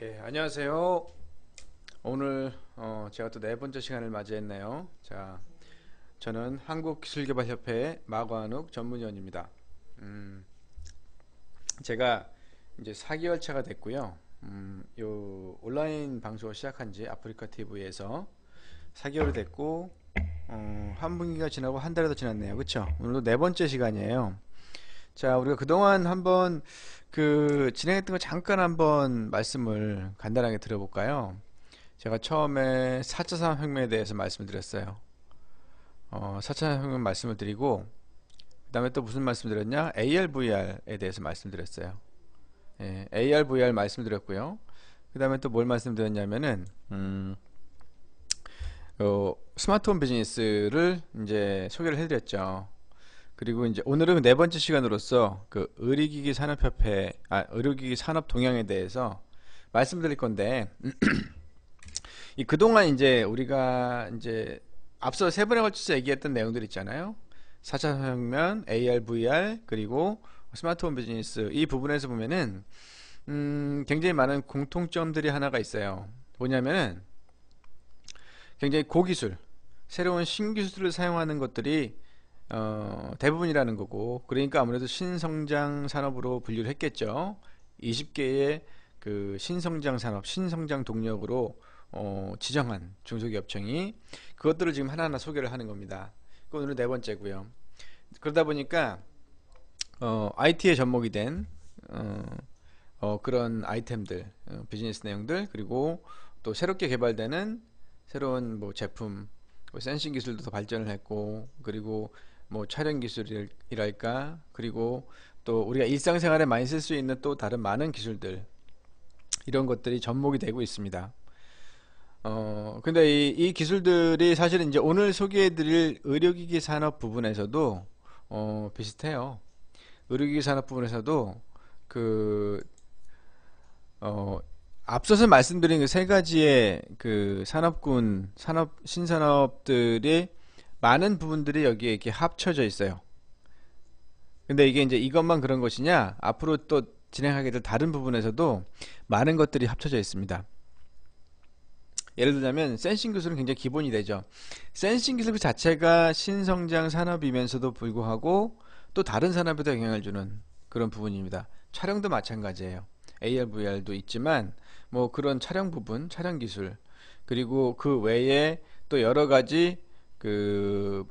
예, 안녕하세요. 오늘 어, 제가 또 네 번째 시간을 맞이했네요. 자, 저는 한국기술개발협회 마관욱 전문위원입니다. 음, 제가 이제 4개월 차가 됐고요. 음, 요 온라인 방송을 시작한 지 아프리카 TV에서 4개월이 됐고 어, 한 분기가 지나고 한 달이 더 지났네요. 그렇죠? 오늘도 네 번째 시간이에요. 자, 우리가 그동안 한번 그 진행했던 거 잠깐 한번 말씀을 간단하게 드려볼까요? 제가 처음에 4차 산업혁명에 대해서 말씀드렸어요. 어, 4차 산업혁명 말씀을 드리고 그 다음에 또 무슨 말씀드렸냐? AR/VR에 대해서 말씀드렸어요. 예, AR/VR 말씀드렸고요. 그 다음에 또 뭘 말씀드렸냐면은 음, 어, 스마트홈 비즈니스를 이제 소개를 해드렸죠. 그리고 이제 오늘은 네 번째 시간으로서 그 의료기기 산업협회, 아, 의료기기 산업 동향에 대해서 말씀드릴 건데, 이 그동안 이제 우리가 이제 앞서 세 번에 걸쳐서 얘기했던 내용들 있잖아요. 4차 산업혁명, AR, VR, 그리고 스마트홈 비즈니스 이 부분에서 보면은 음, 굉장히 많은 공통점들이 하나가 있어요. 뭐냐면은 굉장히 고기술, 새로운 신기술을 사용하는 것들이 어, 대부분이라는 거고 그러니까 아무래도 신성장 산업으로 분류를 했겠죠. 20개의 그 신성장 산업, 신성장 동력으로 어, 지정한 중소기업청이 그것들을 지금 하나하나 소개를 하는 겁니다. 그 오늘은 네 번째고요. 그러다 보니까 어, IT에 접목이 된 어, 어, 그런 아이템들, 어, 비즈니스 내용들 그리고 또 새롭게 개발되는 새로운 뭐 제품, 뭐 센싱 기술도 더 발전을 했고 그리고 뭐 촬영 기술이랄까 그리고 또 우리가 일상생활에 많이 쓸 수 있는 또 다른 많은 기술들 이런 것들이 접목이 되고 있습니다. 어 근데 이, 이 기술들이 사실은 이제 오늘 소개해드릴 의료기기 산업 부분에서도 어, 비슷해요. 의료기기 산업 부분에서도 그 어, 앞서서 말씀드린 그 세 가지의 그 산업군 산업 신산업들이 많은 부분들이 여기에 이렇게 합쳐져 있어요. 근데 이게 이제 이것만 그런 것이냐? 앞으로 또 진행하게 될 다른 부분에서도 많은 것들이 합쳐져 있습니다. 예를 들자면 센싱 기술은 굉장히 기본이 되죠. 센싱 기술 그 자체가 신성장 산업이면서도 불구하고 또 다른 산업에도 영향을 주는 그런 부분입니다. 촬영도 마찬가지예요. AR, VR도 있지만 뭐 그런 촬영 부분, 촬영 기술 그리고 그 외에 또 여러 가지 그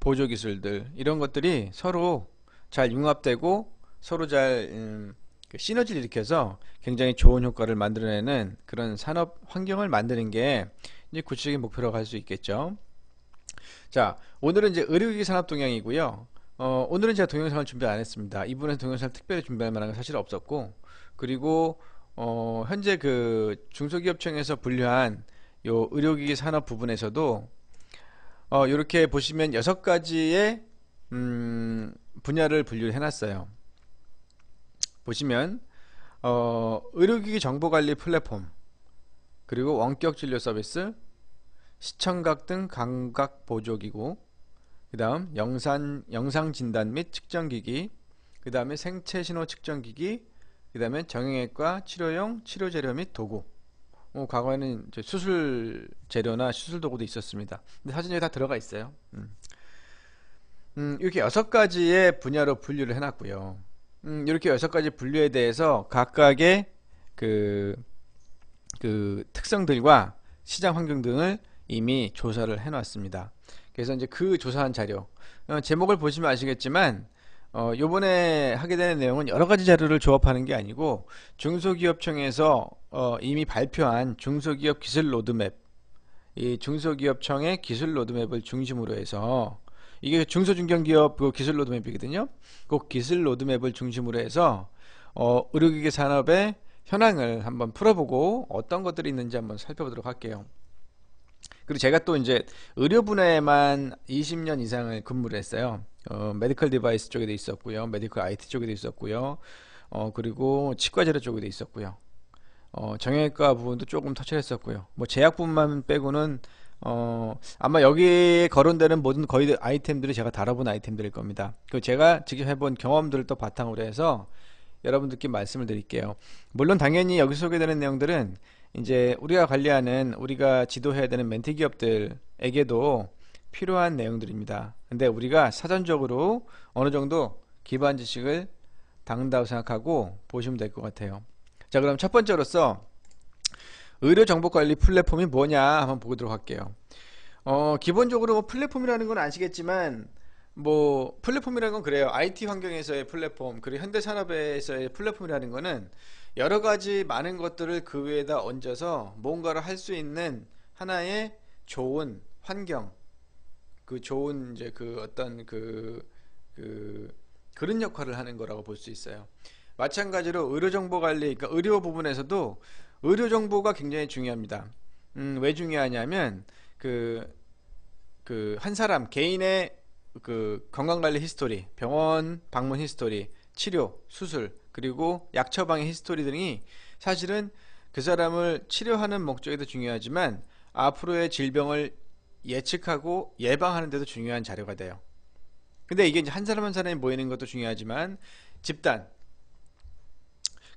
보조 기술들 이런 것들이 서로 잘 융합되고 서로 잘 음, 그 시너지를 일으켜서 굉장히 좋은 효과를 만들어내는 그런 산업 환경을 만드는 게 이제 구체적인 목표라고 할 수 있겠죠. 자, 오늘은 이제 의료기기 산업 동향이고요. 어, 오늘은 제가 동영상을 준비 안 했습니다. 이분은 동영상 을 특별히 준비할 만한 건 사실 없었고, 그리고 어, 현재 그 중소기업청에서 분류한 요 의료기기 산업 부분에서도 어, 이렇게 보시면 여섯 가지의 음, 분야를 분류해놨어요. 를 보시면 어, 의료기기 정보관리 플랫폼 그리고 원격 진료 서비스 시청각 등 감각 보조기구 그 다음 영상, 영상 진단 및 측정기기 그 다음에 생체 신호 측정기기 그 다음에 정형외과 치료용 치료재료 및 도구 어, 과거에는 수술 재료나 수술 도구도 있었습니다. 근데 사진 여기 다 들어가 있어요. 음. 음, 이렇게 여섯 가지의 분야로 분류를 해놨고요. 음, 이렇게 여섯 가지 분류에 대해서 각각의 그, 그 특성들과 시장 환경 등을 이미 조사를 해놨습니다. 그래서 이제 그 조사한 자료 어, 제목을 보시면 아시겠지만 어, 요번에 하게 되는 내용은 여러 가지 자료를 조합하는 게 아니고 중소기업청에서 어, 이미 발표한 중소기업 기술 로드맵 이 중소기업청의 기술 로드맵을 중심으로 해서 이게 중소중견기업 그 기술 로드맵이거든요 그 기술 로드맵을 중심으로 해서 어, 의료기계 산업의 현황을 한번 풀어보고 어떤 것들이 있는지 한번 살펴보도록 할게요 그리고 제가 또 이제 의료 분야에만 20년 이상을 근무를 했어요. 어, 메디컬 디바이스 쪽에도 있었고요. 메디컬 IT 쪽에도 있었고요. 어, 그리고 치과 재료 쪽에도 있었고요. 어, 정형외과 부분도 조금 터치를 했었고요. 뭐 제약분만 빼고는 어, 아마 여기 에 거론되는 모든 거의 아이템들이 제가 다뤄본 아이템들일 겁니다. 그 제가 직접 해본 경험들을 또 바탕으로 해서 여러분들께 말씀을 드릴게요. 물론 당연히 여기 소개되는 내용들은 이제 우리가 관리하는 우리가 지도해야 되는 멘티 기업들에게도 필요한 내용들입니다. 근데 우리가 사전적으로 어느 정도 기반 지식을 당한다고 생각하고 보시면 될 것 같아요. 자 그럼 첫 번째로서 의료정보관리 플랫폼이 뭐냐 한번 보도록 할게요. 어, 기본적으로 뭐 플랫폼이라는 건 아시겠지만 뭐 플랫폼이라는 건 그래요. IT 환경에서의 플랫폼 그리고 현대산업에서의 플랫폼이라는 거는 여러 가지 많은 것들을 그 위에다 얹어서 뭔가를 할 수 있는 하나의 좋은 환경 그 좋은 이제 그 어떤 그, 그 그런 역할을 하는 거라고 볼 수 있어요. 마찬가지로 의료정보관리, 그러니까 의료 부분에서도 의료정보가 굉장히 중요합니다. 음, 왜 중요하냐면, 그, 그, 한 사람, 개인의 그 건강관리 히스토리, 병원 방문 히스토리, 치료, 수술, 그리고 약 처방의 히스토리 등이 사실은 그 사람을 치료하는 목적에도 중요하지만 앞으로의 질병을 예측하고 예방하는 데도 중요한 자료가 돼요. 근데 이게 이제 한 사람 한 사람이 모이는 것도 중요하지만 집단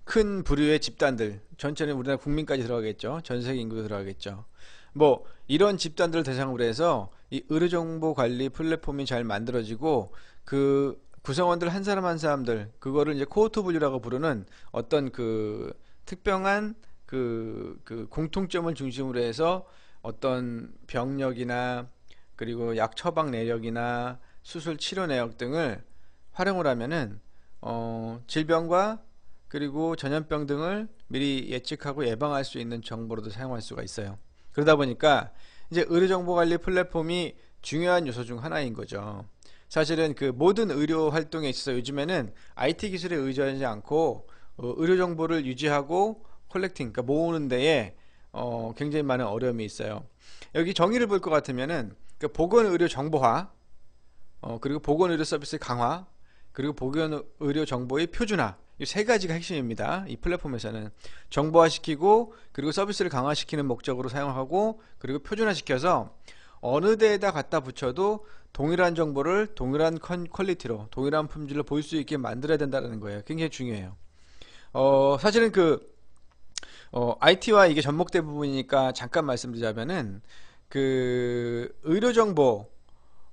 큰 부류의 집단들 전체는 우리나라 국민까지 들어가겠죠 전 세계 인구도 들어가겠죠 뭐 이런 집단들을 대상으로 해서 이 의료정보 관리 플랫폼이 잘 만들어지고 그 구성원들 한 사람 한 사람들 그거를 이제 코어트 분류라고 부르는 어떤 그 특별한 그, 그 공통점을 중심으로 해서 어떤 병력이나 그리고 약 처방 내역이나 수술 치료 내역 등을 활용을 하면은 어, 질병과 그리고 전염병 등을 미리 예측하고 예방할 수 있는 정보로도 사용할 수가 있어요. 그러다 보니까 이제 의료정보관리 플랫폼이 중요한 요소 중 하나인 거죠. 사실은 그 모든 의료 활동에 있어서 요즘에는 IT 기술에 의존하지 않고 어, 의료 정보를 유지하고 컬렉팅, 그러니까 모으는 데에 어, 굉장히 많은 어려움이 있어요. 여기 정의를 볼 것 같으면은 그 보건 의료 정보화, 어, 그리고 보건 의료 서비스 강화, 그리고 보건 의료 정보의 표준화 이 세 가지가 핵심입니다. 이 플랫폼에서는 정보화시키고 그리고 서비스를 강화시키는 목적으로 사용하고 그리고 표준화시켜서 어느 데에다 갖다 붙여도 동일한 정보를 동일한 퀄리티로 동일한 품질로 볼 수 있게 만들어야 된다는 거예요 굉장히 중요해요 어, 사실은 그 어, IT와 이게 접목된 부분이니까 잠깐 말씀드리자면은 그 의료 정보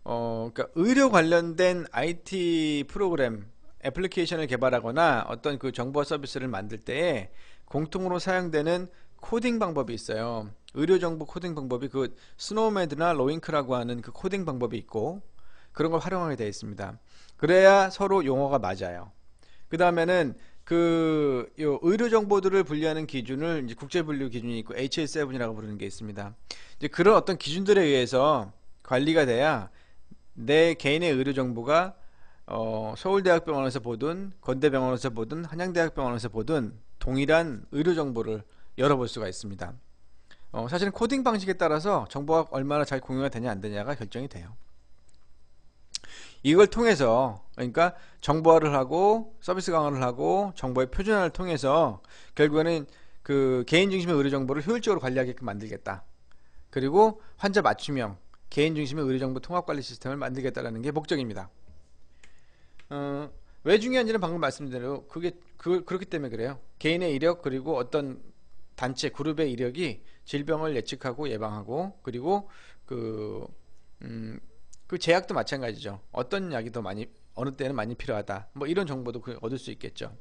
어, 그러니까 의료 관련된 IT 프로그램 애플리케이션을 개발하거나 어떤 그 정보 서비스를 만들 때에 공통으로 사용되는 코딩 방법이 있어요. 의료정보 코딩 방법이 그 스노우매드나 로잉크라고 하는 그 코딩 방법이 있고 그런 걸 활용하게 되어 있습니다. 그래야 서로 용어가 맞아요. 그 다음에는 그 의료 정보들을 분류하는 기준을 이제 국제 분류 기준이 있고 HL7이라고 부르는 게 있습니다. 이제 그런 어떤 기준들에 의해서 관리가 돼야 내 개인의 의료 정보가 어, 서울대학병원에서 보든 건대병원에서 보든 한양대학병원에서 보든 동일한 의료 정보를 열어볼 수가 있습니다. 어, 사실은 코딩 방식에 따라서 정보가 얼마나 잘 공유가 되냐 안 되냐가 결정이 돼요 이걸 통해서 그러니까 정보화를 하고 서비스 강화를 하고 정보의 표준화를 통해서 결국에는 그 개인 중심의 의료 정보를 효율적으로 관리하게끔 만들겠다 그리고 환자 맞춤형 개인 중심의 의료 정보 통합 관리 시스템을 만들겠다라는 게 목적입니다 어, 왜 중요한지는 방금 말씀드린 대로 그게 그, 그렇기 때문에 그래요 개인의 이력 그리고 어떤 단체 그룹의 이력이 질병을 예측하고 예방하고 그리고 그, 음, 그 제약도 마찬가지죠. 어떤 약이 더 많이 어느 때는 많이 필요하다. 뭐 이런 정보도 그 얻을 수 있겠죠.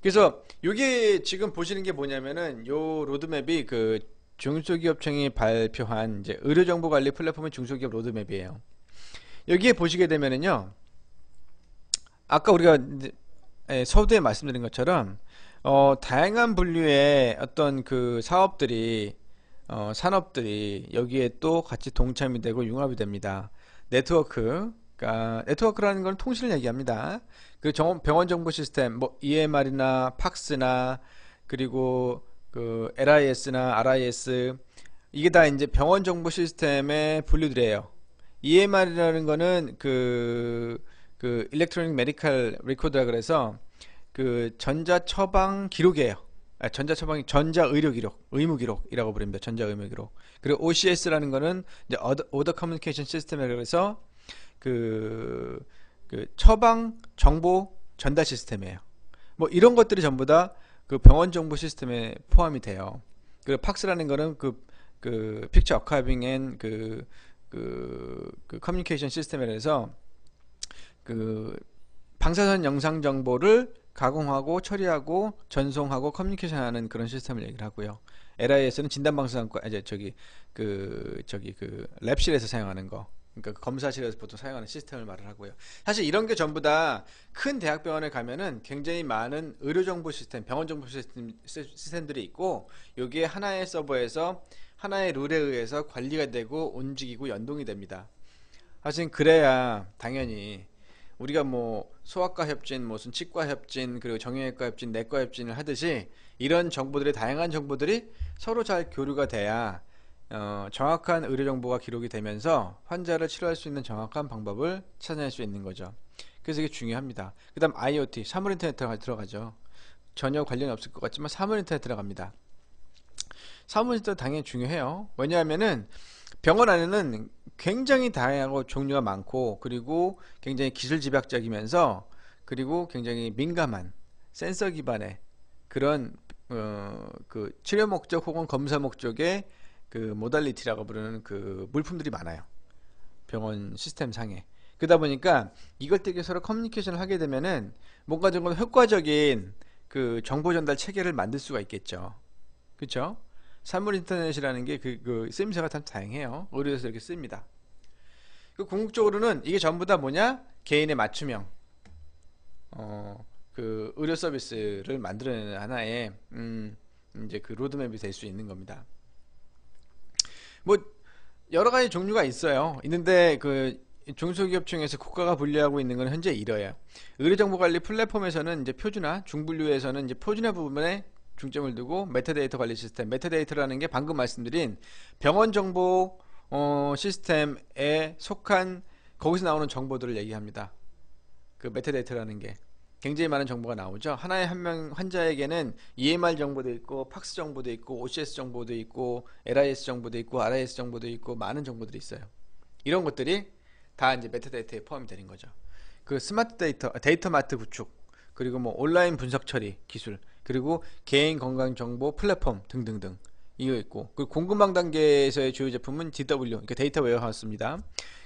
그래서 이게 지금 보시는 게 뭐냐면은 요 로드맵이 그 중소기업청이 발표한 이제 의료정보관리 플랫폼의 중소기업 로드맵이에요. 여기에 보시게 되면은요. 아까 우리가 예, 서두에 말씀드린 것처럼 어, 다양한 분류의 어떤 그 사업들이 어, 산업들이 여기에 또 같이 동참이 되고 융합이 됩니다. 네트워크, 그러니까 네트워크라는 건 통신을 얘기합니다. 그 정원, 병원 정보 시스템, 뭐 EMR이나 팍스나 그리고 그 LIS나 RIS 이게 다 이제 병원 정보 시스템의 분류들이에요. EMR이라는 거는 그 그 일렉트로닉 메디컬 리코더라 그래서 그 전자 처방 기록이에요. 아, 전자 처방이 전자 의료 기록, 의무 기록이라고 부릅니다. 전자 의무 기록. 그리고 OCS라는 거는 이제 오더 커뮤니케이션 시스템이라고 해서 그, 그 처방 정보 전달 시스템이에요. 뭐 이런 것들이 전부 다 그 병원 정보 시스템에 포함이 돼요. 그리고 팍스라는 거는 그, 그 픽처 어카이빙 앤 그, 그, 그 커뮤니케이션 시스템에 대해서 그 방사선 영상 정보를 가공하고 처리하고 전송하고 커뮤니케이션하는 그런 시스템을 얘기를 하고요. LIS는 진단방사선과 이제 저기 그 저기 그 랩실에서 사용하는 거 그러니까 그 검사실에서 보통 사용하는 시스템을 말을 하고요. 사실 이런 게 전부 다 큰 대학병원에 가면은 굉장히 많은 의료 정보 시스템, 병원 정보 시스템, 시스템들이 있고 여기에 하나의 서버에서 하나의 룰에 의해서 관리가 되고 움직이고 연동이 됩니다. 사실 그래야 당연히 우리가 뭐 소아과 협진, 뭐 무슨 치과 협진, 그리고 정형외과 협진, 내과 협진을 하듯이 이런 정보들의 다양한 정보들이 서로 잘 교류가 돼야 어, 정확한 의료 정보가 기록이 되면서 환자를 치료할 수 있는 정확한 방법을 찾아낼 수 있는 거죠. 그래서 이게 중요합니다. 그다음 IoT 사물 인터넷 들어가, 들어가죠. 전혀 관련이 없을 것 같지만 사물 인터넷 들어갑니다. 사물 인터넷 당연히 중요해요. 왜냐하면은 병원 안에는 굉장히 다양하고 종류가 많고 그리고 굉장히 기술 집약적이면서 그리고 굉장히 민감한 센서 기반의 그런 어, 그 치료 목적 혹은 검사 목적의 그 모달리티라고 부르는 그 물품들이 많아요. 병원 시스템 상에. 그러다 보니까 이걸 되게 서로 커뮤니케이션을 하게 되면은 뭔가 좀 효과적인 그 정보 전달 체계를 만들 수가 있겠죠. 그렇죠? 산물 인터넷이라는 게 그, 그 쓰임새가 참 다양해요. 의료에서 이렇게 씁니다. 그 궁극적으로는 이게 전부 다 뭐냐? 개인의 맞춤형. 어, 그 의료 서비스를 만들어내는 하나의 음, 이제 그 로드맵이 될 수 있는 겁니다. 뭐 여러 가지 종류가 있어요. 있는데 그 중소기업 중에서 국가가 분류하고 있는 건 현재 1호예요. 의료정보관리 플랫폼에서는 이제 표준화, 중분류에서는 이제 표준화 부분에 중점을 두고 메타데이터 관리 시스템 메타데이터라는 게 방금 말씀드린 병원 정보 어, 시스템에 속한 거기서 나오는 정보들을 얘기합니다 그 메타데이터라는 게 굉장히 많은 정보가 나오죠 하나의 한 명 환자에게는 EMR 정보도 있고 팍스 정보도 있고 OCS 정보도 있고 LIS 정보도 있고 RIS 정보도 있고 많은 정보들이 있어요 이런 것들이 다 이제 메타데이터에 포함이 되는 거죠 그 스마트 데이터 데이터 마트 구축 그리고 뭐 온라인 분석 처리 기술 그리고 개인 건강 정보 플랫폼 등등등 이거 있고 그 공급망 단계에서의 주요 제품은 DW 그러니까 데이터 웨어하우스입니다.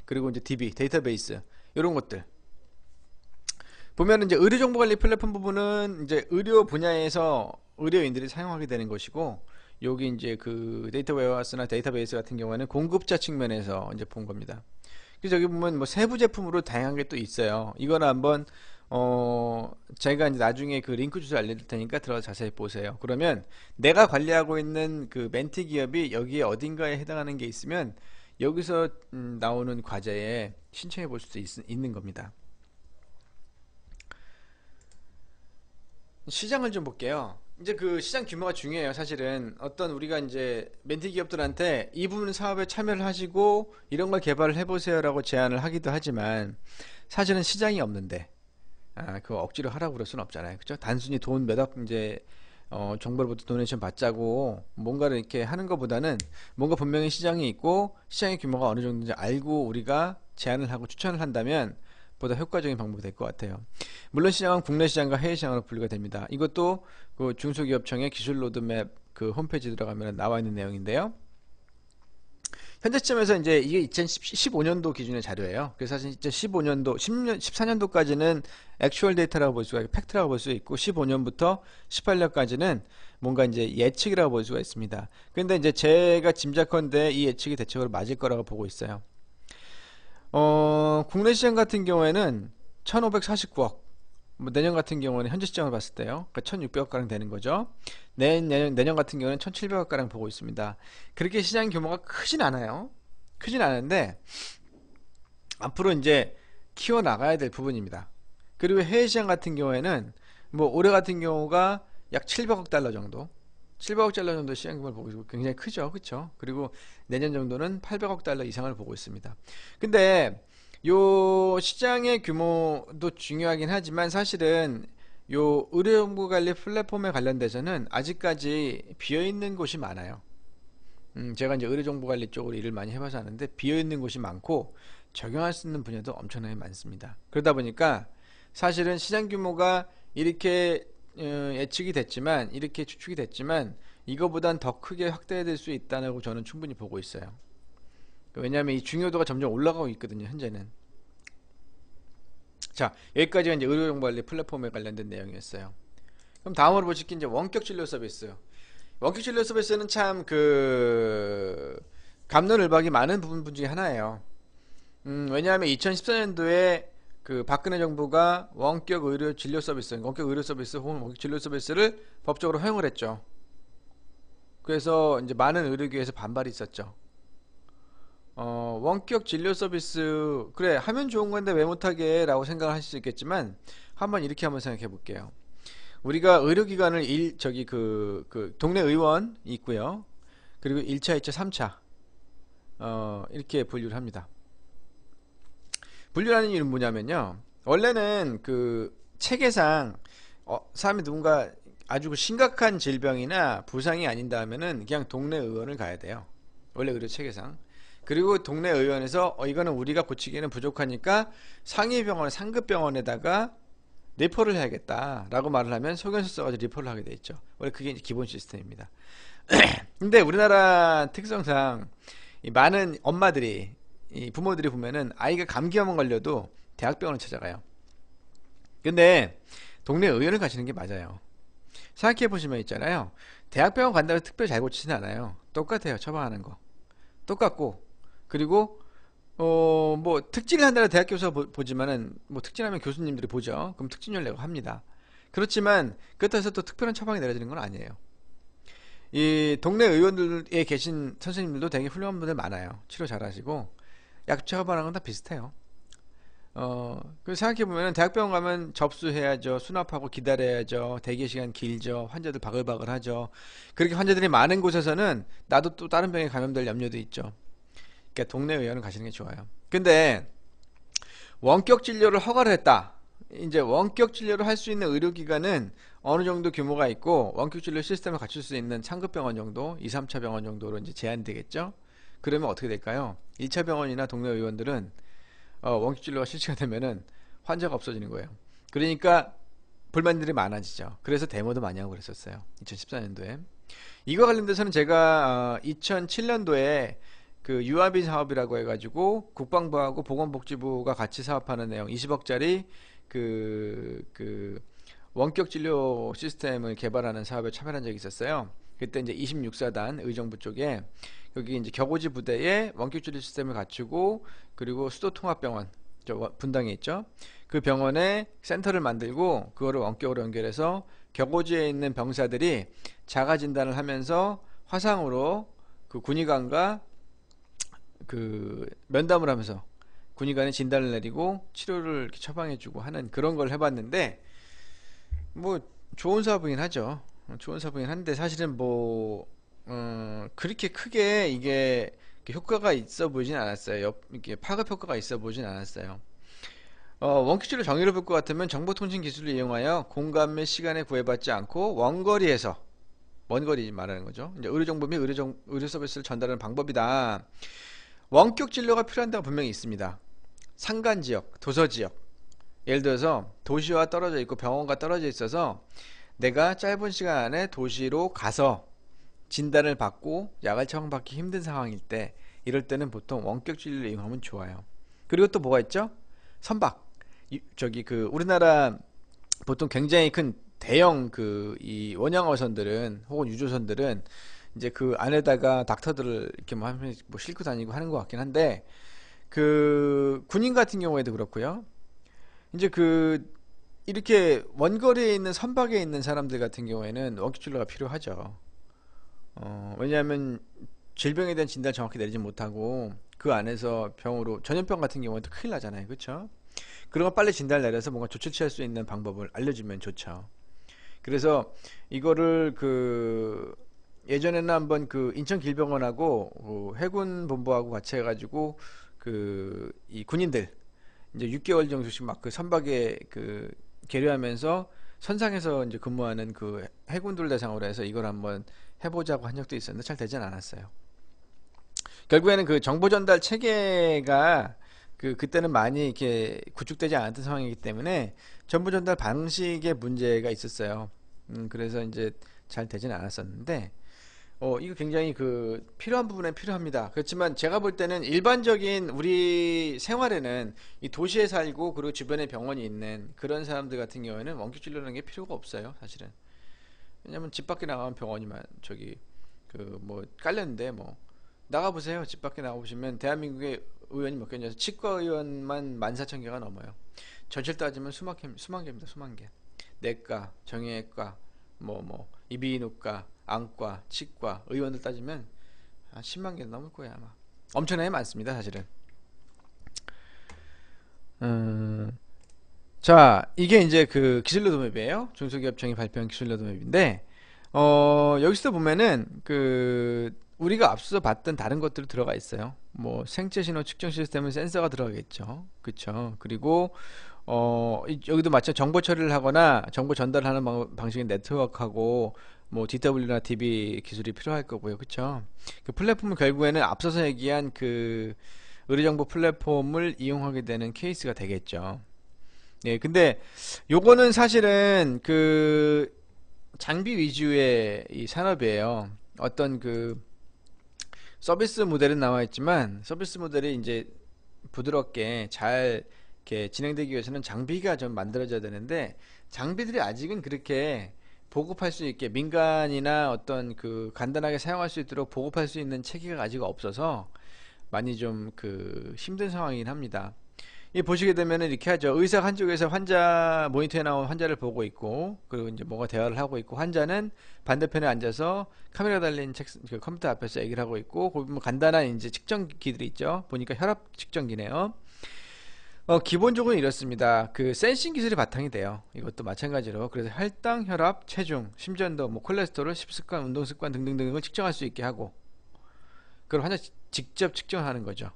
그리고 이제 DB 데이터베이스 이런 것들 보면 이제 의료 정보 관리 플랫폼 부분은 이제 의료 분야에서 의료인들이 사용하게 되는 것이고 여기 이제 그 데이터 웨어하우스나 데이터베이스 같은 경우에는 공급자 측면에서 이제 본 겁니다. 그래서 여기 보면 뭐 세부 제품으로 다양한 게 또 있어요. 이거는 한번 어, 제가 이제 나중에 그 링크 주소를 알려드릴 테니까 들어가 자세히 보세요. 그러면 내가 관리하고 있는 그 멘티 기업이 여기에 어딘가에 해당하는 게 있으면 여기서 음, 나오는 과제에 신청해 볼수 있는 겁니다. 시장을 좀 볼게요. 이제 그 시장 규모가 중요해요. 사실은 어떤 우리가 이제 멘티 기업들한테 이 부분 사업에 참여를 하시고 이런 걸 개발을 해보세요라고 제안을 하기도 하지만 사실은 시장이 없는데 아, 그거 억지로 하라고 그럴 수는 없잖아요. 그죠? 단순히 돈 몇억 이제 어, 정부로부터 도네이션 받자고 뭔가를 이렇게 하는 것보다는 뭔가 분명히 시장이 있고 시장의 규모가 어느 정도인지 알고 우리가 제안을 하고 추천을 한다면 보다 효과적인 방법이 될 것 같아요. 물론 시장은 국내 시장과 해외 시장으로 분류가 됩니다. 이것도 그 중소기업청의 기술 로드맵 그 홈페이지 들어가면 나와 있는 내용인데요. 현재 점에서 이제 이게 2015년도 기준의 자료예요. 그래서 사실 2015년도, 10년, 14년도까지는 액츄얼 데이터라고 볼 수가 있고 팩트라고 볼 수 있고 15년부터 18년까지는 뭔가 이제 예측이라고 볼 수가 있습니다. 근데 이제 제가 짐작컨대 이 예측이 대체적으로 맞을 거라고 보고 있어요. 어, 국내 시장 같은 경우에는 1549억 뭐 내년 같은 경우는 현재 시점을 봤을 때요. 그러니까 1600억가량 되는 거죠. 내년, 내년 같은 경우는 1700억가량 보고 있습니다. 그렇게 시장 규모가 크진 않아요. 크진 않은데 앞으로 이제 키워나가야 될 부분입니다. 그리고 해외 시장 같은 경우에는 뭐 올해 같은 경우가 약 700억 달러 정도 700억 달러 정도 시장 규모를 보고 있고 굉장히 크죠 그렇죠 그리고 내년 정도는 800억 달러 이상을 보고 있습니다 근데 요 시장의 규모도 중요하긴 하지만 사실은 요 의료정보 관리 플랫폼에 관련돼서는 아직까지 비어있는 곳이 많아요. 음, 제가 이제 의료정보 관리 쪽으로 일을 많이 해봐서 아는데 비어있는 곳이 많고 적용할 수 있는 분야도 엄청나게 많습니다. 그러다 보니까 사실은 시장 규모가 이렇게 어, 예측이 됐지만 이렇게 추측이 됐지만 이거보단 더 크게 확대될 수 있다고 저는 충분히 보고 있어요. 왜냐하면 이 중요도가 점점 올라가고 있거든요. 현재는. 자 여기까지가 이제 의료정보관리 플랫폼에 관련된 내용이었어요. 그럼 다음으로 보실 게 이제 원격진료 서비스. 원격진료 서비스는 참 그 감론을박이 많은 부분 중에 하나예요. 음, 왜냐하면 2014년도에 그 박근혜 정부가 원격 의료 진료 서비스, 원격 의료 서비스 혹은 원격 진료 서비스를 법적으로 허용을 했죠. 그래서 이제 많은 의료계에서 반발이 있었죠. 어, 원격 진료 서비스 그래 하면 좋은 건데 왜 못하게 라고 생각하실 수 있겠지만 한번 이렇게 한번 생각해 볼게요 우리가 의료기관을 일 저기 그, 그 동네 의원 있고요 그리고 1차 2차 3차 어, 이렇게 분류를 합니다 분류라는 이유는 뭐냐면요 원래는 그 체계상 어, 사람이 누군가 아주 심각한 질병이나 부상이 아닌다 하면은 그냥 동네 의원을 가야 돼요 원래 의료 체계상 그리고 동네 의원에서 어, 이거는 우리가 고치기에는 부족하니까 상위 병원 상급 병원에다가 리포를 해야겠다라고 말을 하면 소견서 써가지고 리포를 하게 돼 있죠. 원래 그게 기본 시스템입니다. 근데 우리나라 특성상 많은 엄마들이 부모들이 보면은 아이가 감기염 걸려도 대학병원을 찾아가요. 근데 동네 의원을 가시는 게 맞아요. 생각해 보시면 있잖아요. 대학병원 간다고 특별히 잘 고치진 않아요. 똑같아요. 처방하는 거. 똑같고 그리고 어뭐 특진을 한다라 대학 교에서 보, 지만은뭐 특진하면 교수님들이 보죠. 그럼 특진율 내고 합니다. 그렇지만 그렇다고 해서 또 특별한 처방이 내려지는 건 아니에요. 이 동네 의원들에 계신 선생님들도 되게 훌륭한 분들 많아요. 치료 잘하시고 약 처방하는 건 다 비슷해요. 어, 그 생각해 보면 대학병원 가면 접수해야죠. 수납하고 기다려야죠. 대기 시간 길죠. 환자들 바글바글하죠. 그렇게 환자들이 많은 곳에서는 나도 또 다른 병에 감염될 염려도 있죠. 그러니까 동네 의원을 가시는 게 좋아요. 근데 원격 진료를 허가를 했다. 이제 원격 진료를 할 수 있는 의료기관은 어느 정도 규모가 있고 원격 진료 시스템을 갖출 수 있는 창급병원 정도, 2, 3차 병원 정도로 이제 제한되겠죠. 그러면 어떻게 될까요? 1차 병원이나 동네 의원들은 어, 원격 진료가 실시가 되면은 환자가 없어지는 거예요. 그러니까 불만들이 많아지죠. 그래서 데모도 많이 하고 그랬었어요. 2014년도에. 이거 관련돼서는 제가 어, 2007년도에 그 유아비 사업이라고 해가지고 국방부하고 보건복지부가 같이 사업하는 내용 20억짜리 그, 그 원격 진료 시스템을 개발하는 사업에 참여한 적이 있었어요. 그때 이제 26사단 의정부 쪽에 여기 이제 격오지 부대에 원격 진료 시스템을 갖추고 그리고 수도통합병원 저 분당에 있죠. 그 병원에 센터를 만들고 그거를 원격으로 연결해서 격오지에 있는 병사들이 자가 진단을 하면서 화상으로 그 군의관과 그 면담을 하면서 군의관에 진단을 내리고 치료를 처방해주고 하는 그런 걸 해봤는데 뭐 좋은 사업이긴 하죠. 좋은 사업이긴 한데 사실은 뭐 어, 그렇게 크게 이게 효과가 있어 보이진 않았어요. 옆, 이게 파급 효과가 있어 보이진 않았어요. 어, 원큐즈를 정의를 볼것 같으면 정보통신 기술을 이용하여 공간 및 시간에 구애받지 않고 원거리에서 먼거리 말하는 거죠. 이제 의료정보 및 의료정, 의료서비스를 전달하는 방법이다. 원격 진료가 필요한 데가 분명히 있습니다. 산간 지역, 도서 지역. 예를 들어서 도시와 떨어져 있고 병원과 떨어져 있어서 내가 짧은 시간 안에 도시로 가서 진단을 받고 약을 처방받기 힘든 상황일 때 이럴 때는 보통 원격 진료를 이용하면 좋아요. 그리고 또 뭐가 있죠? 선박. 저기 그 우리나라 보통 굉장히 큰 대형 그 이 원양 어선들은 혹은 유조선들은 이제 그 안에다가 닥터들을 이렇게 뭐, 하면 뭐 싣고 다니고 하는 것 같긴 한데 그 군인 같은 경우에도 그렇고요. 이제 그 이렇게 원거리에 있는 선박에 있는 사람들 같은 경우에는 워격진료가 필요하죠. 어, 왜냐하면 질병에 대한 진단을 정확히 내리지 못하고 그 안에서 병으로 전염병 같은 경우에도 큰일 나잖아요. 그렇죠? 그런 거 빨리 진단을 내려서 뭔가 조치 취할 수 있는 방법을 알려주면 좋죠. 그래서 이거를 그 예전에는 한번 그 인천 길병원하고 그 해군 본부하고 같이 해가지고 그이 군인들 이제 6개월 정도씩 막 그 선박에 그 계류하면서 선상에서 이제 근무하는 그 해군들 대상으로 해서 이걸 한번 해보자고 한 적도 있었는데 잘 되진 않았어요. 결국에는 그 정보 전달 체계가 그 그때는 많이 이렇게 구축되지 않았던 상황이기 때문에 정보 전달 방식의 문제가 있었어요. 음, 그래서 이제 잘 되진 않았었는데 어, 이거 굉장히 그 필요한 부분에 필요합니다. 그렇지만 제가 볼 때는 일반적인 우리 생활에는 이 도시에 살고 그리고 주변에 병원이 있는 그런 사람들 같은 경우에는 원격 진료라는 게 필요가 없어요, 사실은. 왜냐면 집 밖에 나가면 병원이만 저기 그 뭐 깔렸는데 뭐 나가 보세요. 집 밖에 나가 보시면 대한민국의 의원이 몇개냐 치과 의원만 14,000개가 넘어요. 전실 따지면 수만 개 수만 개입니다. 수만 개. 내과, 정형외과, 뭐뭐 뭐, 이비인후과 안과, 치과, 의원들 따지면 한 10만 개 넘을 거예요 아마. 엄청나게 많습니다 사실은. 음, 자 이게 이제 그 기술로드 맵이에요. 중소기업청이 발표한 기술로드 맵인데 어, 여기서 보면은 그 우리가 앞서 봤던 다른 것들이 들어가 있어요. 뭐 생체 신호 측정 시스템은 센서가 들어가겠죠. 그렇죠. 그리고 어, 여기도 마찬 정보 처리를 하거나 정보 전달하는 방, 식인 네트워크하고 뭐 DW나 DB 기술이 필요할 거고요. 그쵸? 그 플랫폼은 결국에는 앞서서 얘기한 그 의료정보 플랫폼을 이용하게 되는 케이스가 되겠죠. 네, 근데 요거는 사실은 그 장비 위주의 이 산업이에요. 어떤 그 서비스 모델은 나와 있지만 서비스 모델이 이제 부드럽게 잘 이렇게 진행되기 위해서는 장비가 좀 만들어져야 되는데 장비들이 아직은 그렇게 보급할 수 있게 민간이나 어떤 그 간단하게 사용할 수 있도록 보급할 수 있는 체계가 아직 없어서 많이 좀 그 힘든 상황이긴 합니다. 이 보시게 되면은 이렇게 하죠. 의사 한쪽에서 환자 모니터에 나온 환자를 보고 있고 그리고 이제 뭐가 대화를 하고 있고 환자는 반대편에 앉아서 카메라 달린 책, 그 컴퓨터 앞에서 얘기를 하고 있고 거 보면 뭐 간단한 이제 측정기들이 있죠. 보니까 혈압 측정기네요. 어, 기본적으로 이렇습니다. 그 센싱 기술이 바탕이 돼요. 이것도 마찬가지로 그래서 혈당, 혈압, 체중, 심전도, 뭐 콜레스테롤, 식습관, 운동 습관 등등등을 측정할 수 있게 하고 그걸 환자 직접 측정하는 거죠.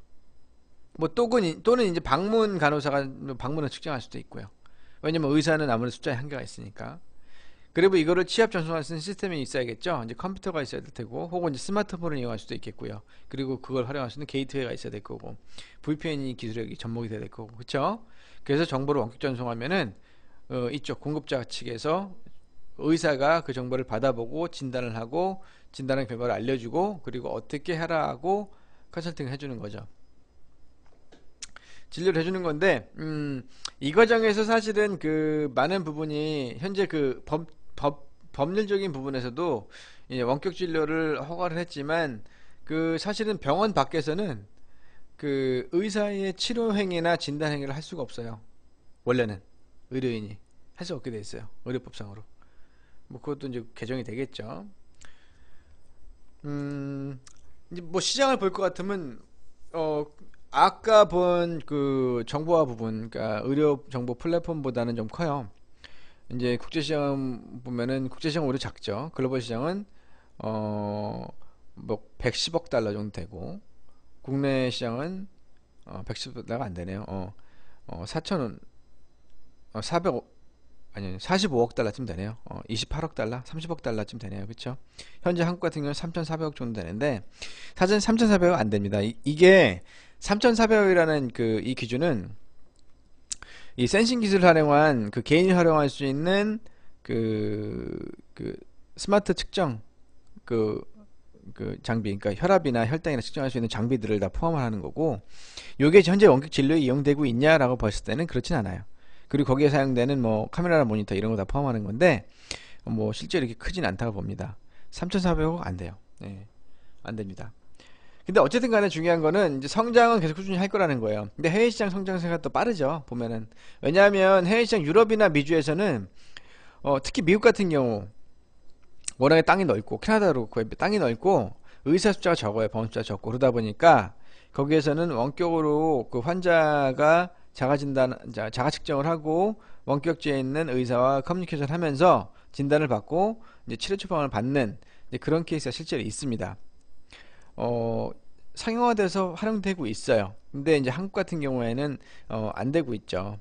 뭐 또는 또는 이제 방문 간호사가 방문을 측정할 수도 있고요. 왜냐면 의사는 아무래도 숫자에 한계가 있으니까. 그리고 이거를 취합 전송할 수 있는 시스템이 있어야겠죠. 이제 컴퓨터가 있어야 될 테고, 혹은 이제 스마트폰을 이용할 수도 있겠고요. 그리고 그걸 활용할 수 있는 게이트웨이가 있어야 될 거고, VPN이 기술력이 접목이 돼야 될 거고, 그쵸 그래서 정보를 원격 전송하면은 어, 이쪽 공급자 측에서 의사가 그 정보를 받아보고 진단을 하고 진단의 결과를 알려주고 그리고 어떻게 하라고 컨설팅을 해주는 거죠. 진료를 해주는 건데 음, 이 과정에서 사실은 그 많은 부분이 현재 그법 법, 법률적인 부분에서도 예, 원격 진료를 허가를 했지만 그 사실은 병원 밖에서는 그 의사의 치료 행위나 진단 행위를 할 수가 없어요. 원래는 의료인이 할 수 없게 돼 있어요. 의료법상으로. 뭐 그것도 이제 개정이 되겠죠. 음, 이제 뭐 시장을 볼 것 같으면 어 아까 본 그 정보화 부분, 그러니까 의료 정보 플랫폼보다는 좀 커요. 이제 국제시장 보면은 국제시장 오히려 작죠. 글로벌 시장은 어 뭐 110억 달러 정도 되고 국내 시장은 어 110억 달러가 안 되네요. 어, 어 4천원 어, 400 아니 45억 달러쯤 되네요. 어 28억 달러, 30억 달러쯤 되네요. 그렇죠? 현재 한국 같은 경우는 3,400억 정도 되는데 사실 3,400억 안 됩니다. 이, 게 3,400억이라는 그 이 기준은 이 센싱 기술을 활용한 그 개인이 활용할 수 있는 그, 그 스마트 측정 그, 그 장비, 그러니까 혈압이나 혈당이나 측정할 수 있는 장비들을 다 포함을 하는 거고, 요게 현재 원격 진료에 이용되고 있냐라고 봤을 때는 그렇진 않아요. 그리고 거기에 사용되는 뭐 카메라나 모니터 이런 거 다 포함하는 건데, 뭐 실제 이렇게 크진 않다고 봅니다. 3,400억 안 돼요. 네, 안 됩니다. 근데 어쨌든 간에 중요한 거는 이제 성장은 계속 꾸준히 할 거라는 거예요. 근데 해외 시장 성장세가 또 빠르죠. 보면은 왜냐하면 해외 시장 유럽이나 미주에서는 어, 특히 미국 같은 경우 워낙에 땅이 넓고 캐나다로 그 땅이 넓고 의사 숫자가 적어요. 병원 숫자 적고 그러다 보니까 거기에서는 원격으로 그 환자가 자가 진단 자가 측정을 하고 원격지에 있는 의사와 커뮤니케이션 하면서 진단을 받고 이제 치료 처방을 받는 이제 그런 케이스가 실제로 있습니다. 어, 상용화돼서 활용되고 있어요. 근데 이제 한국 같은 경우에는 어, 안 되고 있죠.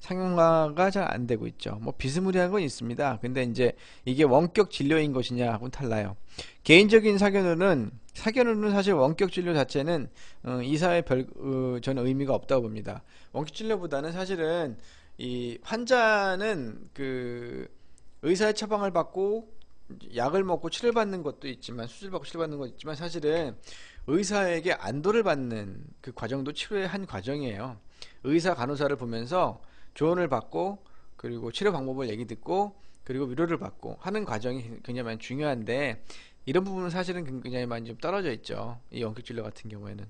상용화가 잘 안 되고 있죠. 뭐 비스무리한 건 있습니다. 근데 이제 이게 원격 진료인 것이냐 하고는 달라요. 개인적인 사견으로는 사견으로는 사실 원격 진료 자체는 어, 이사에 별 어, 저는 의미가 없다고 봅니다. 원격 진료보다는 사실은 이 환자는 그 의사의 처방을 받고 약을 먹고 치료 받는 것도 있지만 수술 받고 치료 받는 것도 있지만 사실은 의사에게 안도를 받는 그 과정도 치료의 한 과정이에요. 의사 간호사를 보면서 조언을 받고 그리고 치료 방법을 얘기 듣고 그리고 위로를 받고 하는 과정이 굉장히 많이 중요한데 이런 부분은 사실은 굉장히 많이 좀 떨어져 있죠. 이 원격진료 같은 경우에는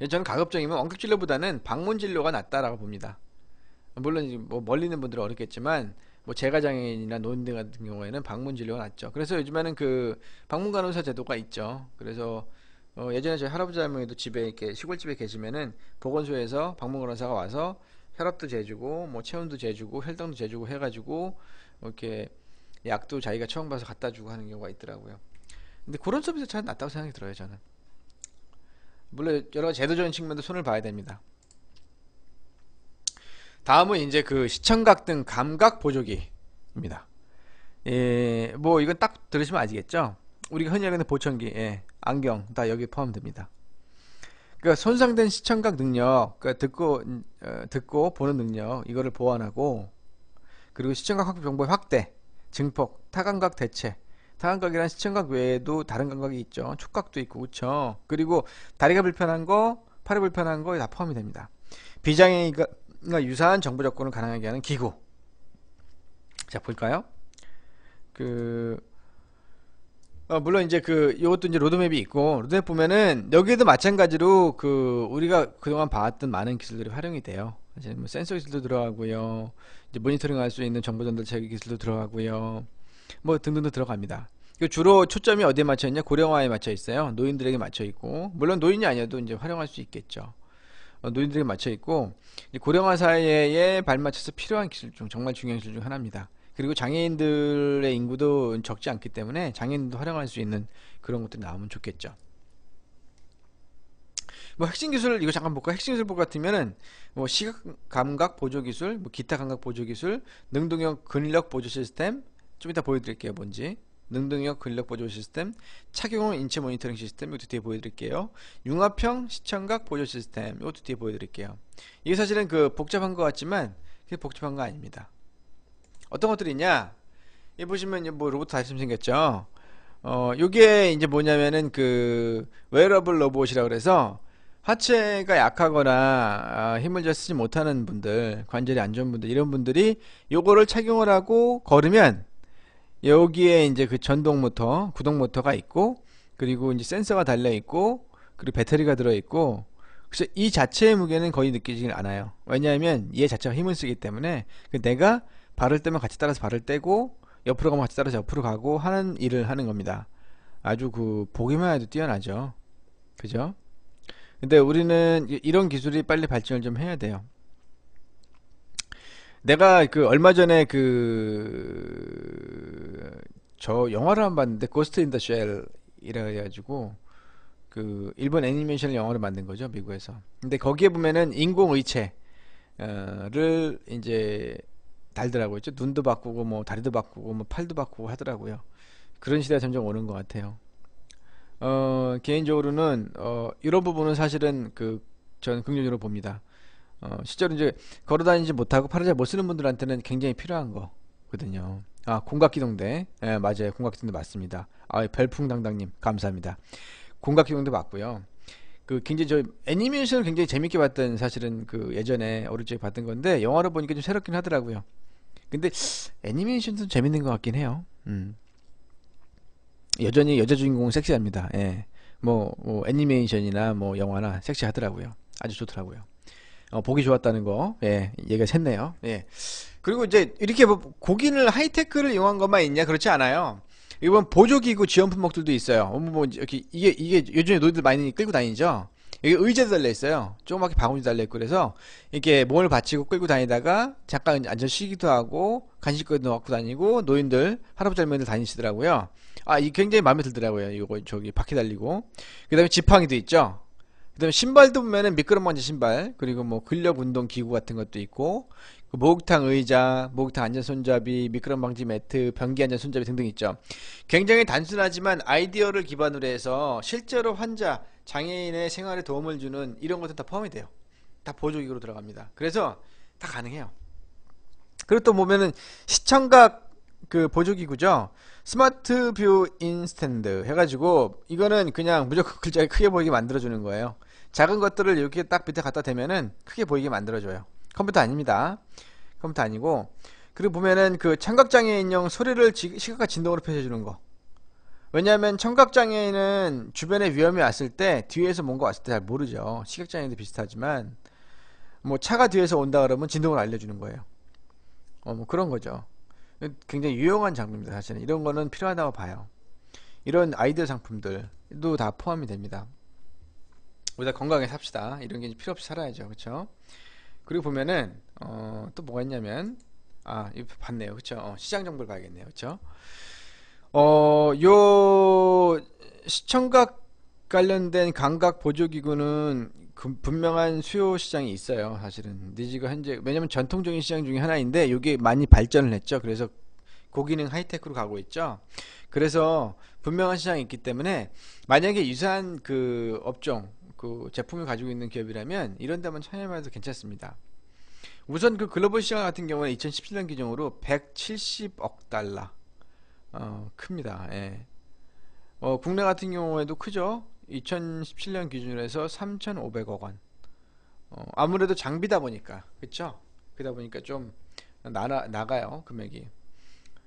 예, 저는 가급적이면 원격진료보다는 방문진료가 낫다라고 봅니다. 물론 뭐 멀리 있는 분들은 어렵겠지만 뭐 재가장애인이나 노인들 같은 경우에는 방문 진료가 낫죠. 그래서 요즘에는 그 방문 간호사 제도가 있죠. 그래서 어 예전에 저희 할아버지 할머니도 집에 이렇게 시골집에 계시면은 보건소에서 방문 간호사가 와서 혈압도 재주고 뭐 체온도 재주고 혈당도 재주고 해가지고 뭐 이렇게 약도 자기가 처음 봐서 갖다 주고 하는 경우가 있더라고요. 근데 그런 서비스 참 낫다고 생각이 들어요 저는. 물론 여러 제도적인 측면도 손을 봐야 됩니다. 다음은 이제 그 시청각 등 감각 보조기입니다. 예, 뭐 이건 딱 들으시면 아시겠죠? 우리가 흔히 여는 보청기, 예, 안경 다 여기 포함됩니다. 그러니까 손상된 시청각 능력, 그러니까 듣고 어, 듣고 보는 능력 이거를 보완하고 그리고 시청각 확보 정보의 확대, 증폭, 타감각 대체. 타감각이란 시청각 외에도 다른 감각이 있죠. 촉각도 있고 그렇죠. 그리고 다리가 불편한 거, 팔이 불편한 거 다 포함이 됩니다. 비장애가 그러니까 유사한 정보 접근을 가능하게 하는 기구. 자, 볼까요? 그 어, 물론 이제 그 이것도 이제 로드맵이 있고 로드맵 보면은 여기에도 마찬가지로 그 우리가 그동안 봐왔던 많은 기술들이 활용이 돼요. 이제 뭐 센서 기술도 들어가고요. 이제 모니터링할 수 있는 정보 전달 체계 기술도 들어가고요. 뭐 등등도 들어갑니다. 그 주로 초점이 어디에 맞춰 있냐? 고령화에 맞춰 있어요. 노인들에게 맞춰 있고 물론 노인이 아니어도 이제 활용할 수 있겠죠. 어, 노인들에게 맞춰 있고 고령화 사회에 발맞춰서 필요한 기술 중 정말 중요한 기술 중 하나입니다. 그리고 장애인들의 인구도 적지 않기 때문에 장애인도 활용할 수 있는 그런 것들이 나오면 좋겠죠. 뭐 핵심 기술 이거 잠깐 볼까? 핵심 기술법 같으면은 뭐 시각 감각 보조 기술, 뭐 기타 감각 보조 기술, 능동형 근력 보조 시스템 좀 이따 보여드릴게요 뭔지. 능동력 근력 보조 시스템, 착용형 인체 모니터링 시스템 이것도 뒤에 보여드릴게요. 융합형 시청각 보조 시스템 이것도 뒤에 보여드릴게요. 이게 사실은 그 복잡한 것 같지만 그게 복잡한 거 아닙니다. 어떤 것들이냐? 이 보시면 뭐 로봇 다이슨 생겼죠. 어, 요게 이제 뭐냐면은 그 웨어러블 로봇이라 그래서 하체가 약하거나 아, 힘을 잘 쓰지 못하는 분들, 관절이 안 좋은 분들 이런 분들이 요거를 착용을 하고 걸으면 여기에 이제 그 전동 모터, 구동 모터가 있고 그리고 이제 센서가 달려 있고 그리고 배터리가 들어 있고 그래서 이 자체의 무게는 거의 느끼지 않아요. 왜냐하면 얘 자체가 힘을 쓰기 때문에 그 내가 발을 떼면 같이 따라서 발을 떼고 옆으로 가면 같이 따라서 옆으로 가고 하는 일을 하는 겁니다. 아주 그 보기만 해도 뛰어나죠. 그죠? 근데 우리는 이런 기술이 빨리 발전을 좀 해야 돼요. 내가 그 얼마 전에 그 저 영화를 한번 봤는데 고스트 인 더 쉘이라 해가지고 그 일본 애니메이션을 영화로 만든 거죠 미국에서. 근데 거기에 보면은 인공의체를 어, 이제 달더라고요. 그렇죠? 눈도 바꾸고 뭐 다리도 바꾸고 뭐 팔도 바꾸고 하더라고요. 그런 시대가 점점 오는 것 같아요. 어, 개인적으로는 어, 이런 부분은 사실은 그 저는 긍정적으로 봅니다. 어, 실제로 이제 걸어다니지 못하고 팔을잘못 쓰는 분들한테는 굉장히 필요한 거거든요. 아 공각기동대 예, 맞아요 공각기동대 맞습니다 아 별풍당당님 감사합니다 공각기동대 맞고요 그 굉장히 저 애니메이션을 굉장히 재밌게 봤던 사실은 그 예전에 어릴 적에 봤던 건데 영화로 보니까 좀 새롭긴 하더라고요 근데 애니메이션도 재밌는 것 같긴 해요 음 여전히 여자 주인공은 섹시합니다 예뭐 뭐 애니메이션이나 뭐 영화나 섹시하더라고요 아주 좋더라고요 어, 보기 좋았다는 거 예, 얘기가 샜네요 예. 그리고 이제 이렇게 뭐 고기를 하이테크를 이용한 것만 있냐 그렇지 않아요. 이번 보조기구 지원 품목들도 있어요. 뭐, 뭐 이렇게 이게 이게 요즘에 노인들 많이 끌고 다니죠. 여기 의자도 달려 있어요. 조그맣게 바구니 달려 있고 그래서 이렇게 몸을 받치고 끌고 다니다가 잠깐 앉아 쉬기도 하고 간식거리도 갖고 다니고 노인들 할아버지 할머니들 다니시더라고요. 아, 이 굉장히 마음에 들더라고요. 이거 저기 바퀴 달리고 그다음에 지팡이도 있죠. 그 다음에 신발도 보면은 미끄럼먼지 신발 그리고 뭐 근력 운동 기구 같은 것도 있고 그 목욕탕 의자, 목욕탕 안전 손잡이, 미끄럼 방지 매트, 변기 안전 손잡이 등등 있죠. 굉장히 단순하지만 아이디어를 기반으로 해서 실제로 환자, 장애인의 생활에 도움을 주는 이런 것도 다 포함이 돼요. 다 보조기구로 들어갑니다. 그래서 다 가능해요. 그리고 또 보면은 시청각 그 보조기구죠. 스마트 뷰 인스탠드 해가지고 이거는 그냥 무조건 글자가 크게 보이게 만들어주는 거예요 작은 것들을 이렇게 딱 밑에 갖다 대면은 크게 보이게 만들어줘요 컴퓨터 아닙니다 컴퓨터 아니고 그리고 보면은 그 청각장애인용 소리를 시각화 진동으로 표시해주는 거 왜냐하면 청각장애인은 주변에 위험이 왔을 때 뒤에서 뭔가 왔을 때 잘 모르죠 시각장애인도 비슷하지만 뭐 차가 뒤에서 온다 그러면 진동을 알려주는 거예요 어 뭐 그런 거죠 굉장히 유용한 장비입니다. 사실 이런 거는 필요하다고 봐요. 이런 아이디 상품들도 다 포함이 됩니다. 우리가 건강에 삽시다. 이런 게 필요 없이 살아야죠. 그렇죠? 그리고 보면은 어, 또 뭐가 있냐면 아, 이거 봤네요. 그렇죠? 어, 시장 정보를 봐야겠네요. 그렇죠? 어, 요 시청각 관련된 감각 보조 기구는 그 분명한 수요 시장이 있어요 사실은 니즈가 현재 왜냐면 전통적인 시장 중에 하나인데 이게 많이 발전을 했죠 그래서 고기능 하이테크로 가고 있죠 그래서 분명한 시장이 있기 때문에 만약에 유사한 그 업종 그 제품을 가지고 있는 기업이라면 이런 데만 참여해도 괜찮습니다 우선 그 글로벌 시장 같은 경우는 2017년 기준으로 170억 달러 어, 큽니다 예. 어, 국내 같은 경우에도 크죠 2017년 기준으로 해서 3,500억 원. 어, 아무래도 장비다 보니까 그렇죠. 그러다 보니까 좀 나라, 나가요 금액이.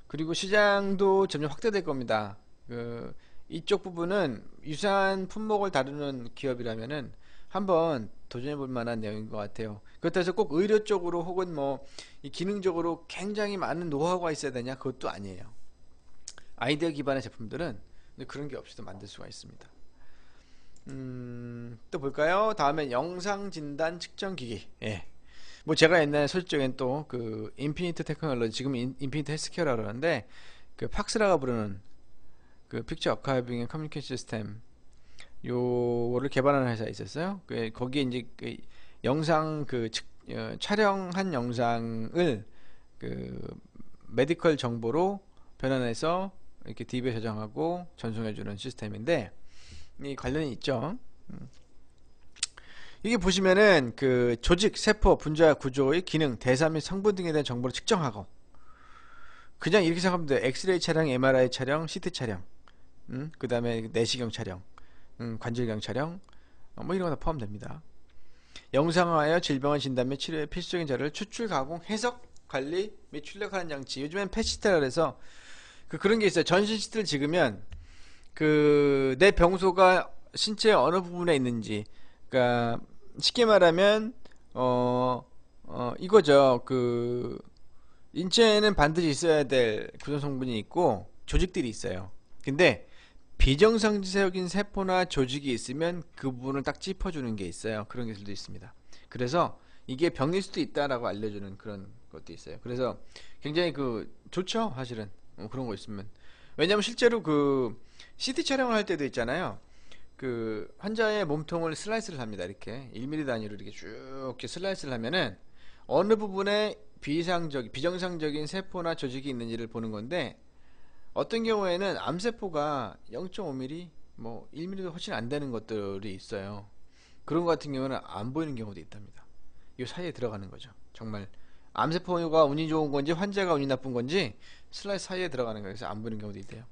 그리고 시장도 점점 확대될 겁니다. 그 이쪽 부분은 유사한 품목을 다루는 기업이라면은 한번 도전해 볼 만한 내용인 것 같아요. 그렇다고 해서 꼭 의료 쪽으로 혹은 뭐 기능적으로 굉장히 많은 노하우가 있어야 되냐 그것도 아니에요. 아이디어 기반의 제품들은 그런 게 없이도 만들 수가 있습니다. 음, 또 볼까요? 다음엔 영상 진단 측정 기기. 예. 뭐 제가 옛날에 솔직적또그 인피니트 테크놀로지 지금 인, 인피니트 헬스케어라 그러는데 그 팍스라가 부르는 그 픽처 아카이빙 의 커뮤니케이션 시스템 요거를 개발하는 회사에 있었어요. 그 거기에 이제 그 영상 그 측, 어, 촬영한 영상을 그 메디컬 정보로 변환해서 이렇게 딥에 저장하고 전송해 주는 시스템인데 이 관련이 있죠. 음. 이게 보시면은 그 조직, 세포, 분자 구조의 기능, 대사 및 성분 등에 대한 정보를 측정하고 그냥 이렇게 생각하면 돼. 엑스레이 촬영, MRI 촬영, CT 촬영, 음? 그 다음에 내시경 촬영, 음, 관절경 촬영, 어, 뭐 이런 거 다 포함됩니다. 영상화하여 질병을 진단 및 치료에 필수적인 자료를 추출, 가공, 해석, 관리 및 출력하는 장치. 요즘엔 패시테라 그서그 그런 게 있어요. 전신 시트를 찍으면 그내 병소가 신체 어느 부분에 있는지 그러니까 쉽게 말하면 어, 어 이거죠. 그 인체에는 반드시 있어야 될 구성 성분이 있고 조직들이 있어요. 근데 비정상적인 세포나 조직이 있으면 그 부분을 딱 짚어주는 게 있어요. 그런 기술도 있습니다. 그래서 이게 병일 수도 있다라고 알려주는 그런 것도 있어요. 그래서 굉장히 그 좋죠, 사실은 어, 그런 거 있으면. 왜냐면 실제로 그 CT 촬영을 할 때도 있잖아요. 그 환자의 몸통을 슬라이스를 합니다. 이렇게 1mm 단위로 이렇게 쭉 이렇게 슬라이스를 하면은 어느 부분에 비상적 비정상적인 세포나 조직이 있는지를 보는 건데 어떤 경우에는 암세포가 0.5mm 뭐 1mm도 훨씬 안 되는 것들이 있어요. 그런 것 같은 경우는 안 보이는 경우도 있답니다. 이 사이에 들어가는 거죠. 정말 암세포가 운이 좋은 건지 환자가 운이 나쁜 건지 슬라이스 사이에 들어가는 거예요. 그래서 안 보이는 경우도 있대요.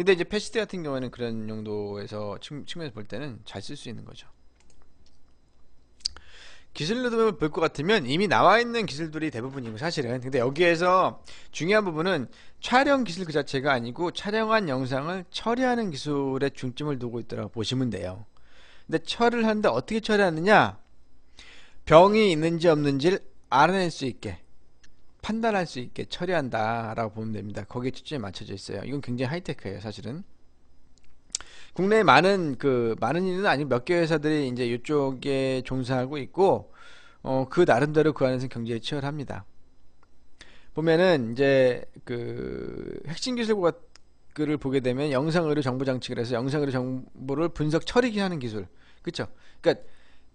근데 이제 패시드 같은 경우에는 그런 용도에서 측, 면에서 볼 때는 잘 쓸 수 있는 거죠. 기술로드맵을 볼것 같으면 이미 나와 있는 기술들이 대부분이고 사실은 근데 여기에서 중요한 부분은 촬영 기술 그 자체가 아니고 촬영한 영상을 처리하는 기술에 중점을 두고 있더라고 보시면 돼요 근데 처리를 하는데 어떻게 처리하느냐 병이 있는지 없는지를 알아낼 수 있게 판단할 수 있게 처리한다라고 보면 됩니다. 거기에 초점이 맞춰져 있어요. 이건 굉장히 하이테크예요, 사실은. 국내에 많은 그 많은 일은 아닌 몇개 회사들이 이제 이쪽에 종사하고 있고 어, 그 나름대로 그 안에서 경제에 치열합니다. 보면은 이제 그 핵심 기술 과학을 보게 되면 영상 의료 정보 장치를 해서 영상 의료 정보를 분석 처리하는 기 기술, 그쵸그니까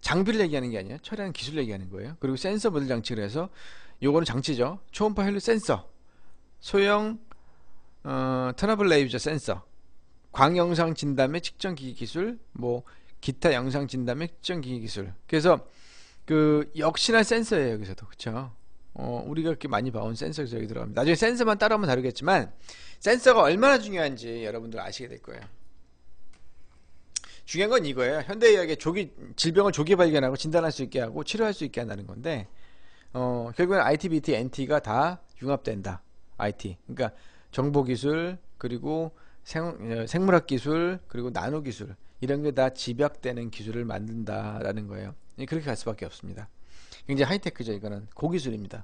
장비를 얘기하는 게 아니에요. 처리하는 기술 얘기하는 거예요. 그리고 센서 모델 장치를 해서 요거는 장치죠 초음파 헬류 센서 소형 어, 터너블 레이저 센서 광영상 진단의 측정기기 기술 뭐 기타 영상 진단의 측정기기 기술 그래서 그 역시나 센서예요 여기서도 그쵸 어, 우리가 그렇게 많이 봐온 센서에서 여기 들어갑니다 나중에 센서만 따로 한번 다루겠지만 센서가 얼마나 중요한지 여러분들 아시게 될 거예요 중요한 건 이거예요 현대의학의 조기 질병을 조기 발견하고 진단할 수 있게 하고 치료할 수 있게 한다는 건데 어, 결국엔 IT, BT, NT가 다 융합된다. IT. 그러니까 정보기술, 그리고 생, 어, 생물학 기술, 그리고 나노 기술. 이런 게 다 집약되는 기술을 만든다라는 거예요. 예, 그렇게 갈 수밖에 없습니다. 굉장히 하이테크죠, 이거는. 고기술입니다.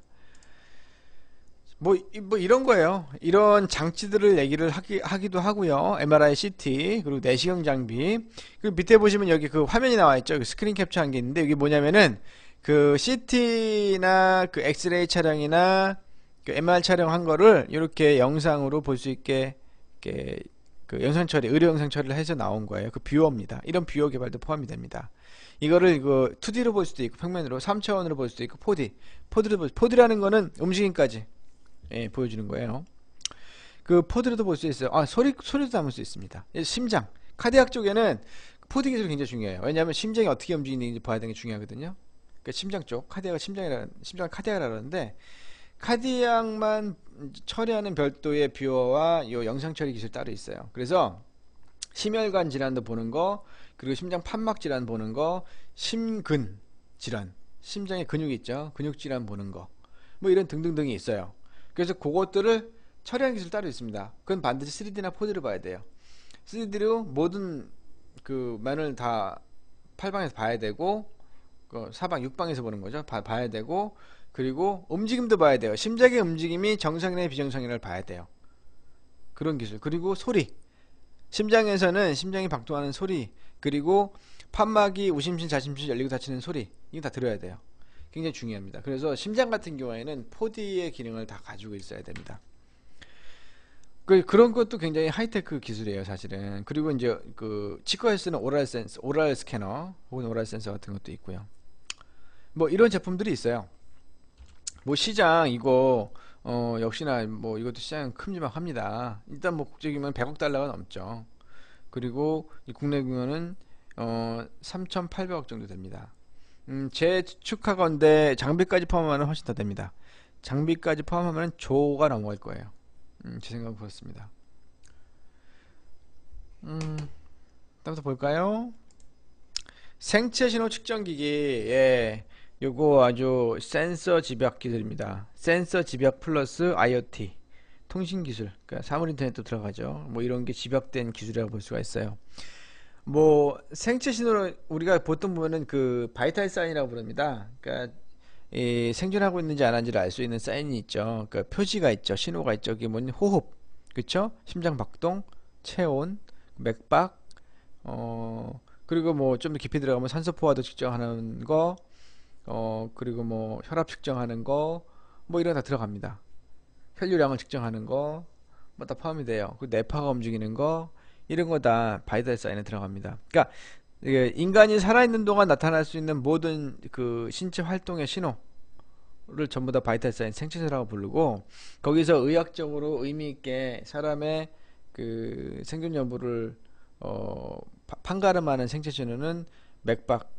뭐, 뭐 이런 거예요. 이런 장치들을 얘기를 하기, 도 하고요. MRI, CT, 그리고 내시경 장비. 그 밑에 보시면 여기 그 화면이 나와 있죠. 그 스크린 캡처한 게 있는데 이게 뭐냐면은 그 CT나 그 엑스레이 촬영이나 그 MR 촬영한 거를 이렇게 영상으로 볼 수 있게 이렇게 그 영상 처리, 의료 영상 처리를 해서 나온 거예요. 그 뷰어입니다. 이런 뷰어 개발도 포함이 됩니다. 이거를 이거 2D로 볼 수도 있고 평면으로 3차원으로 볼 수도 있고 4D, 4D로 볼, 4D라는 거는 움직임까지 예, 보여주는 거예요. 그 4D로도 볼 수 있어요. 아 소리 소리도 담을 수 있습니다. 예, 심장, 카디악 쪽에는 4D 기술이 굉장히 중요해요. 왜냐하면 심장이 어떻게 움직이는지 봐야 되는 게 중요하거든요. 그 심장 쪽 카디아가 심장이라는 심장 카디아라는데 카디아만 처리하는 별도의 뷰어와 요 영상 처리 기술 따로 있어요. 그래서 심혈관 질환도 보는 거, 그리고 심장 판막 질환 보는 거, 심근 질환, 심장의 근육이 있죠. 근육 질환 보는 거. 뭐 이런 등등등이 있어요. 그래서 그것들을 처리하는 기술 따로 있습니다. 그건 반드시 3D나 4D를 봐야 돼요. 3D로 모든 그 면을 다 팔방에서 봐야 되고 그 사방 육방에서 보는 거죠. 봐, 봐야 되고 그리고 움직임도 봐야 돼요. 심장의 움직임이 정상이나 비정상이라를 봐야 돼요. 그런 기술. 그리고 소리. 심장에서는 심장이 박동하는 소리 그리고 판막이 우심신 자심신 열리고 닫히는 소리 이거다 들어야 돼요. 굉장히 중요합니다. 그래서 심장 같은 경우에는 4D의 기능을 다 가지고 있어야 됩니다. 그 그런 것도 굉장히 하이테크 기술이에요, 사실은. 그리고 이제 그 치과에서는 오랄 센스, 오랄 스캐너 혹은 오랄 센서 같은 것도 있고요. 뭐 이런 제품들이 있어요 뭐 시장 이거 어 역시나 뭐 이것도 시장 큼지막합니다 일단 뭐 국제기면 100억 달러가 넘죠 그리고 국내 규모는 어 3,800억 정도 됩니다 음, 제축하건데 장비까지 포함하면 훨씬 더 됩니다 장비까지 포함하면 조가 넘어갈 거예요 음, 제 생각은 그렇습니다 음, 다음부터 볼까요? 생체 신호 측정기기 예. 요거 아주 센서 집약 기술입니다. 센서 집약 플러스 IoT 통신 기술, 그러니까 사물 인터넷도 들어가죠. 뭐 이런 게 집약된 기술이라고 볼 수가 있어요. 뭐 생체 신호를 우리가 보통 보면은 그 바이탈 사인이라고 부릅니다. 그러니까 이 생존하고 있는지 안 한지를 알 수 있는 사인이 있죠. 그러니까 표지가 있죠. 신호가 있죠. 이게 뭐냐 호흡, 그렇죠? 심장 박동, 체온, 맥박, 어 그리고 뭐 좀 더 깊이 들어가면 산소 포화도 측정하는 거, 어 그리고 뭐 혈압 측정하는 거 뭐 이런 거 다 들어갑니다. 혈류량을 측정하는 거 뭐 다 포함이 돼요. 그 뇌파가 움직이는 거 이런 거 다 바이탈 사인에 들어갑니다. 그러니까 이게 인간이 살아있는 동안 나타날 수 있는 모든 그 신체 활동의 신호를 전부 다 바이탈 사인 생체세라고 부르고 거기서 의학적으로 의미 있게 사람의 그 생존 여부를 어, 판가름하는 생체 신호는 맥박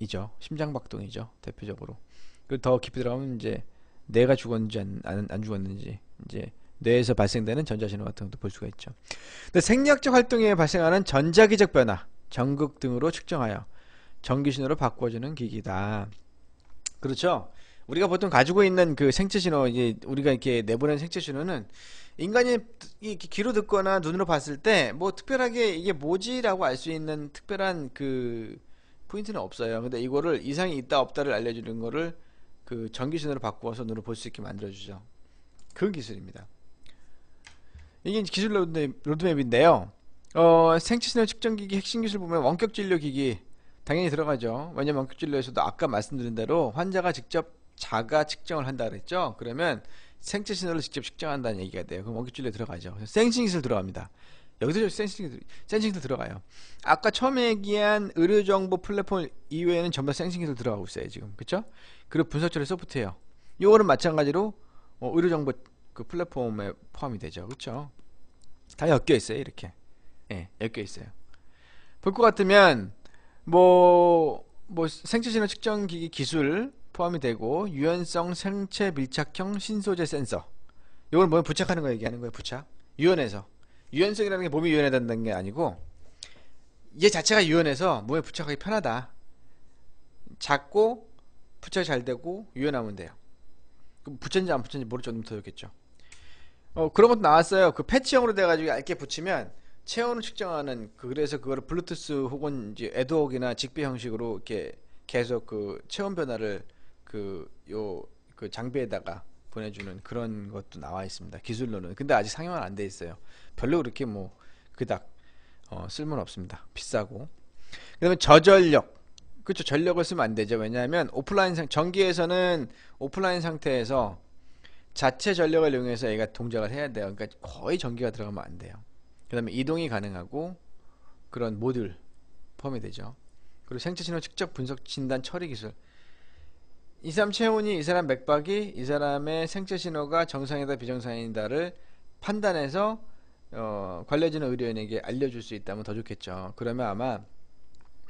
이죠. 심장박동이죠. 대표적으로. 그 더 깊이 들어가면 이제 뇌가 죽었는지 안, 안, 안 죽었는지 이제 뇌에서 발생되는 전자신호 같은 것도 볼 수가 있죠. 근데 생리학적 활동에 발생하는 전자기적 변화, 전극 등으로 측정하여 전기신호로 바꿔주는 기기다. 그렇죠? 우리가 보통 가지고 있는 그 생체 신호 이제 우리가 이렇게 내보낸 생체 신호는 인간이 이렇게 귀로 듣거나 눈으로 봤을 때 뭐 특별하게 이게 뭐지라고 알 수 있는 특별한 그 포인트는 없어요. 근데 이거를 이상이 있다 없다를 알려주는 거를 그 전기신호로 바꾸어서 눈으로 볼 수 있게 만들어주죠. 그 기술입니다. 이게 기술 로드맵, 인데요 어, 생체신호 측정기기 핵심 기술 보면 원격진료기기 당연히 들어가죠. 왜냐면 원격진료에서도 아까 말씀드린 대로 환자가 직접 자가 측정을 한다 그랬죠. 그러면 생체 신호를 직접 측정한다는 얘기가 돼요. 그럼 원격진료 들어가죠. 생체 기술 들어갑니다. 여기저 센싱들, 센싱도 들어가요. 아까 처음에 얘기한 의료정보 플랫폼 이외에는 전부 다 센싱들 들어가고 있어요, 지금. 그쵸? 그리고 분석 처리 소프트웨어. 요거는 마찬가지로 어, 의료정보 그 플랫폼에 포함이 되죠. 그쵸? 다 엮여 있어요, 이렇게. 예, 엮여 있어요. 볼 것 같으면, 뭐, 뭐, 생체신호 측정기기 기술 포함이 되고, 유연성 생체 밀착형 신소재 센서. 요걸 뭐 부착하는 거 얘기하는 거예요, 부착. 유연해서. 유연성이라는 게 몸이 유연하다는 게 아니고 얘 자체가 유연해서 몸에 부착하기 편하다. 작고 부착이 잘 되고 유연하면 돼요. 그럼 붙였는지 안 붙였는지 모르죠좀더 좋겠죠. 어, 그런 것도 나왔어요. 그 패치형으로 돼가지고 얇게 붙이면 체온을 측정하는 그, 그래서 그거를 블루투스 혹은 이제 에드웍이나 직비 형식으로 이렇게 계속 그 체온 변화를 그요그 그 장비에다가 보내주는 그런 것도 나와 있습니다. 기술로는 근데 아직 상용은 안 돼 있어요. 별로 그렇게 뭐 그닥 어, 쓸모는 없습니다. 비싸고. 그다음에 저전력. 그렇죠. 전력을 쓰면 안 되죠. 왜냐하면 오프라인 상 전기에서는 오프라인 상태에서 자체 전력을 이용해서 얘가 동작을 해야 돼요. 그러니까 거의 전기가 들어가면 안 돼요. 그다음에 이동이 가능하고 그런 모듈 포함이 되죠. 그리고 생체 신호 측정 분석 진단 처리 기술. 이삼 체온이 이 사람 맥박이 이 사람의 생체 신호가 정상이다 비정상이다를 판단해서 어, 관련지는 의료인에게 알려줄 수 있다면 더 좋겠죠. 그러면 아마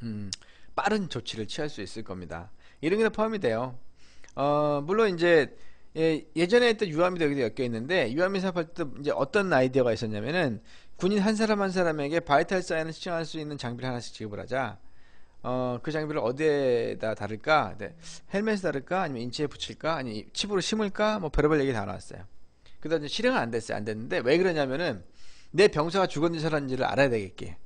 음, 빠른 조치를 취할 수 있을 겁니다. 이런 게 포함이 돼요. 어, 물론 이제 예, 전에 했던 유아미도 여기도 엮여 있는데 유아미 사업할 때 이제 어떤 아이디어가 있었냐면은 군인 한 사람 한 사람에게 바이탈 사인을 시청할 수 있는 장비를 하나씩 지급을 하자. 어, 그 장비를 어디에다 다를까? 네. 헬멧에 다를까? 아니면 인체에 붙일까? 아니 칩으로 심을까? 뭐 별의별 얘기 다 나왔어요. 그다음에 실행은 안 됐어요. 안 됐는데 왜 그러냐면은 내 병사가 죽었는지 살았는지를 알아야 되겠게.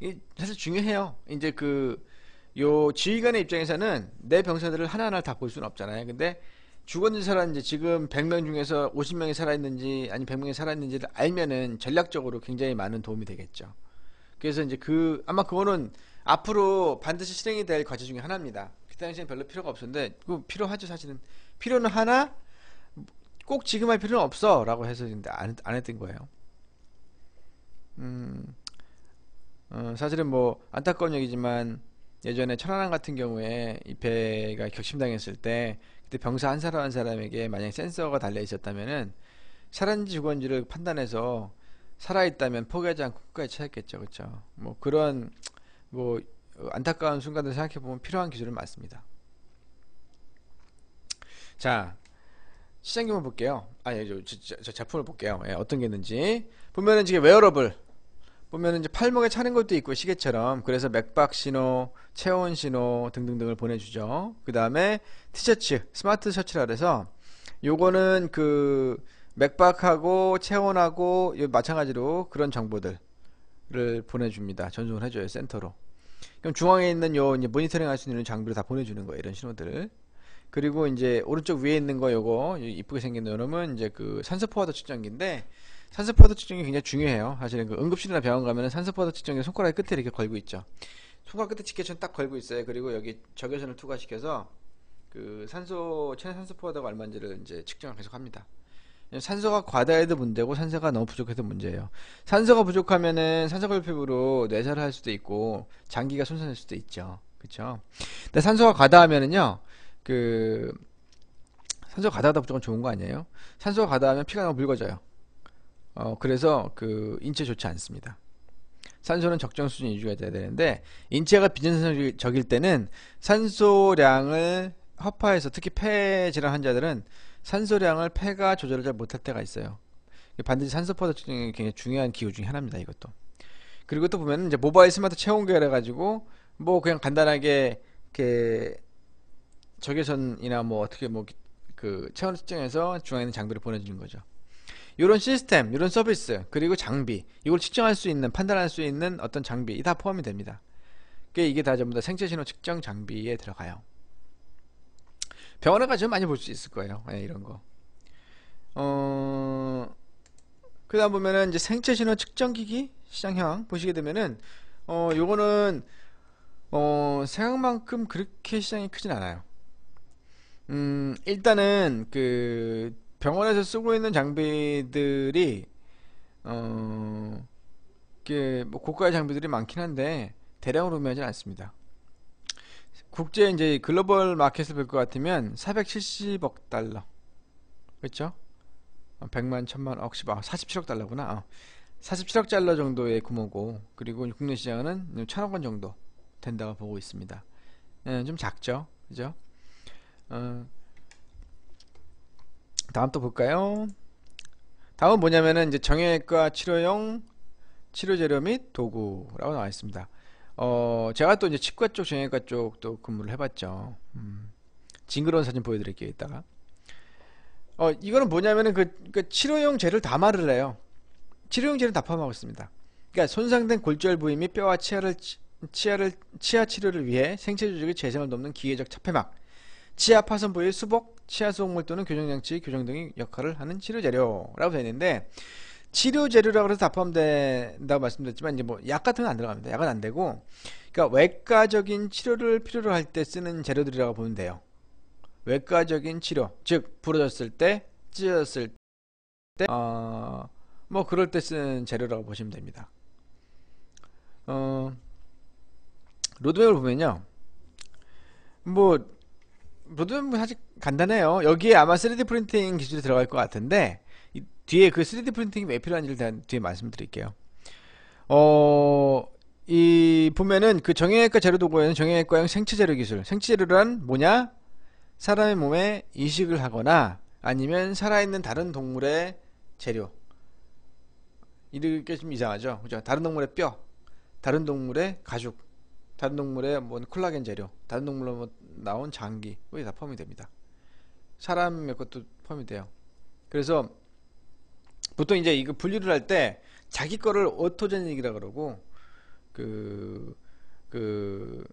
이 사실 중요해요. 이제 그 요 지휘관의 입장에서는 내 병사들을 하나하나 다 볼 수는 없잖아요. 근데 죽었는지 살았는지 지금 100명 중에서 50명이 살아있는지 아니 100명이 살아있는지를 알면은 전략적으로 굉장히 많은 도움이 되겠죠. 그래서 이제 그 아마 그거는 앞으로 반드시 실행이 될 과제 중에 하나입니다. 그 당시엔 별로 필요가 없었는데 그 필요하죠 사실은 필요는 하나 꼭 지금 할 필요는 없어 라고 해서 안, 안 했던 거예요 음, 어, 사실은 뭐 안타까운 얘기지만 예전에 천안함 같은 경우에 이패가 격침당했을 때 그때 병사 한 사람 한 사람에게 만약 센서가 달려 있었다면은 살았는지 죽었는지를 판단해서 살아있다면 포기하지 않고 끝까지 찾았겠죠 그렇뭐 그런 뭐 안타까운 순간들 생각해보면 필요한 기술은 맞습니다 자 시장규모 볼게요. 아니, 예, 저, 저, 저, 제품을 볼게요. 예, 어떤 게 있는지. 보면은 이게 웨어러블. 보면은 이제 팔목에 차는 것도 있고 시계처럼 그래서 맥박 신호, 체온 신호 등등등을 보내주죠. 그 다음에 티셔츠, 스마트 셔츠라 그래서 요거는 그 맥박하고 체온하고 마찬가지로 그런 정보들을 보내줍니다. 전송을 해줘요 센터로. 그럼 중앙에 있는 요 이제 모니터링 할 수 있는 장비를 다 보내주는 거예요. 이런 신호들을. 그리고 이제 오른쪽 위에 있는 거 요거 이쁘게 생긴 요놈은 이제 그 산소포화도 측정기인데 산소포화도 측정이 굉장히 중요해요. 사실은 그 응급실이나 병원 가면은 산소포화도 측정기 손가락 끝에 이렇게 걸고 있죠. 손가락 끝에 직계천 딱 걸고 있어요. 그리고 여기 적외선을 투과시켜서 그 산소 체내산소 포화도가 얼마인지를 이제 측정을 계속 합니다. 산소가 과다해도 문제고 산소가 너무 부족해도 문제예요. 산소가 부족하면은 산소결핍으로 뇌사를 할 수도 있고 장기가 손상될 수도 있죠. 그렇죠? 근데 산소가 과다하면은요 그 산소 가다하다 무조건 좋은 거 아니에요? 산소가 가다하면 피가 너무 붉어져요. 어, 그래서 그 인체 좋지 않습니다. 산소는 적정 수준 유지가 돼야 되는데 인체가 비정상적일 때는 산소량을 허파해서 특히 폐 질환 환자들은 산소량을 폐가 조절을 잘 못할 때가 있어요. 반드시 산소포도 측정이 굉장히 중요한 기호 중에 하나입니다. 이것도. 그리고 또 보면 이제 모바일 스마트 체온계를 가지고 뭐 그냥 간단하게 이렇게 적외선이나 뭐 어떻게 뭐그 체온을 측정해서 중앙에 있는 장비를 보내주는 거죠. 이런 시스템, 이런 서비스, 그리고 장비, 이걸 측정할 수 있는, 판단할 수 있는 어떤 장비, 다 포함이 됩니다. 이게 다 전부 다 생체 신호 측정 장비에 들어가요. 병원에 가시 많이 볼 수 있을 거예요. 네, 이런 거. 어, 그다 음 보면은 이제 생체 신호 측정 기기 시장형 보시게 되면은 어 요거는 어 생각만큼 그렇게 시장이 크진 않아요. 음, 일단은 그 병원에서 쓰고 있는 장비들이 어, 그뭐 고가의 장비들이 많긴 한데 대량으로 구매하지 않습니다. 국제 이제 글로벌 마켓을 볼 것 같으면 470억 달러. 그렇죠? 100만, 1000만, 억씩 아, 47억 달러구나. 어. 아, 47억 달러 정도의 규모고 그리고 국내 시장은 1000억 원 정도 된다고 보고 있습니다. 음, 좀 작죠. 그죠? 어, 다음 또 볼까요? 다음 은 뭐냐면은 이제 정형외과 치료용 치료재료 및 도구라고 나와 있습니다. 어, 제가 또 이제 치과 쪽, 정형외과 쪽 또 근무를 해봤죠. 음, 징그러운 사진 보여드릴게요, 이따가. 어, 이거는 뭐냐면은 그, 그 치료용 재를 다말을 해요. 치료용 재는 료다 포함하고 있습니다. 그러니까 손상된 골절 부위 및 뼈와 치아를 치아를 치아 치료를 위해 생체 조직의 재생을 돕는 기계적 차폐막 지하파선부의 수복, 치아수복물 또는 교정장치, 교정 등이 역할을 하는 치료재료라고 되어 있는데 치료재료라고 해서 다 포함된다고 말씀드렸지만 이제 뭐 약 같은 건 안 들어갑니다. 약은 안 되고 그러니까 외과적인 치료를 필요로 할 때 쓰는 재료들이라고 보면 돼요. 외과적인 치료, 즉 부러졌을 때, 찢었을 때, 어, 뭐 그럴 때 쓰는 재료라고 보시면 됩니다. 어, 로드맵을 보면요, 뭐 저도 뭐 사실 간단해요. 여기에 아마 3D 프린팅 기술이 들어갈 것 같은데 뒤에 그 3D 프린팅이 왜 필요한지를 단, 뒤에 말씀드릴게요. 어, 이 보면은 그 정형외과 재료 도구에는 정형외과형 생체 재료 기술. 생체 재료란 뭐냐? 사람의 몸에 이식을 하거나 아니면 살아있는 다른 동물의 재료. 이게 렇좀 이상하죠. 그죠? 다른 동물의 뼈, 다른 동물의 가죽, 다른 동물의 뭐 콜라겐 재료, 다른 동물로 뭐 나온 장기 거기 다 포함이 됩니다. 사람의 것도 포함이 돼요. 그래서 보통 이제 이거 분류를 할 때 자기 거를 오토제닉이라 그러고 그 그,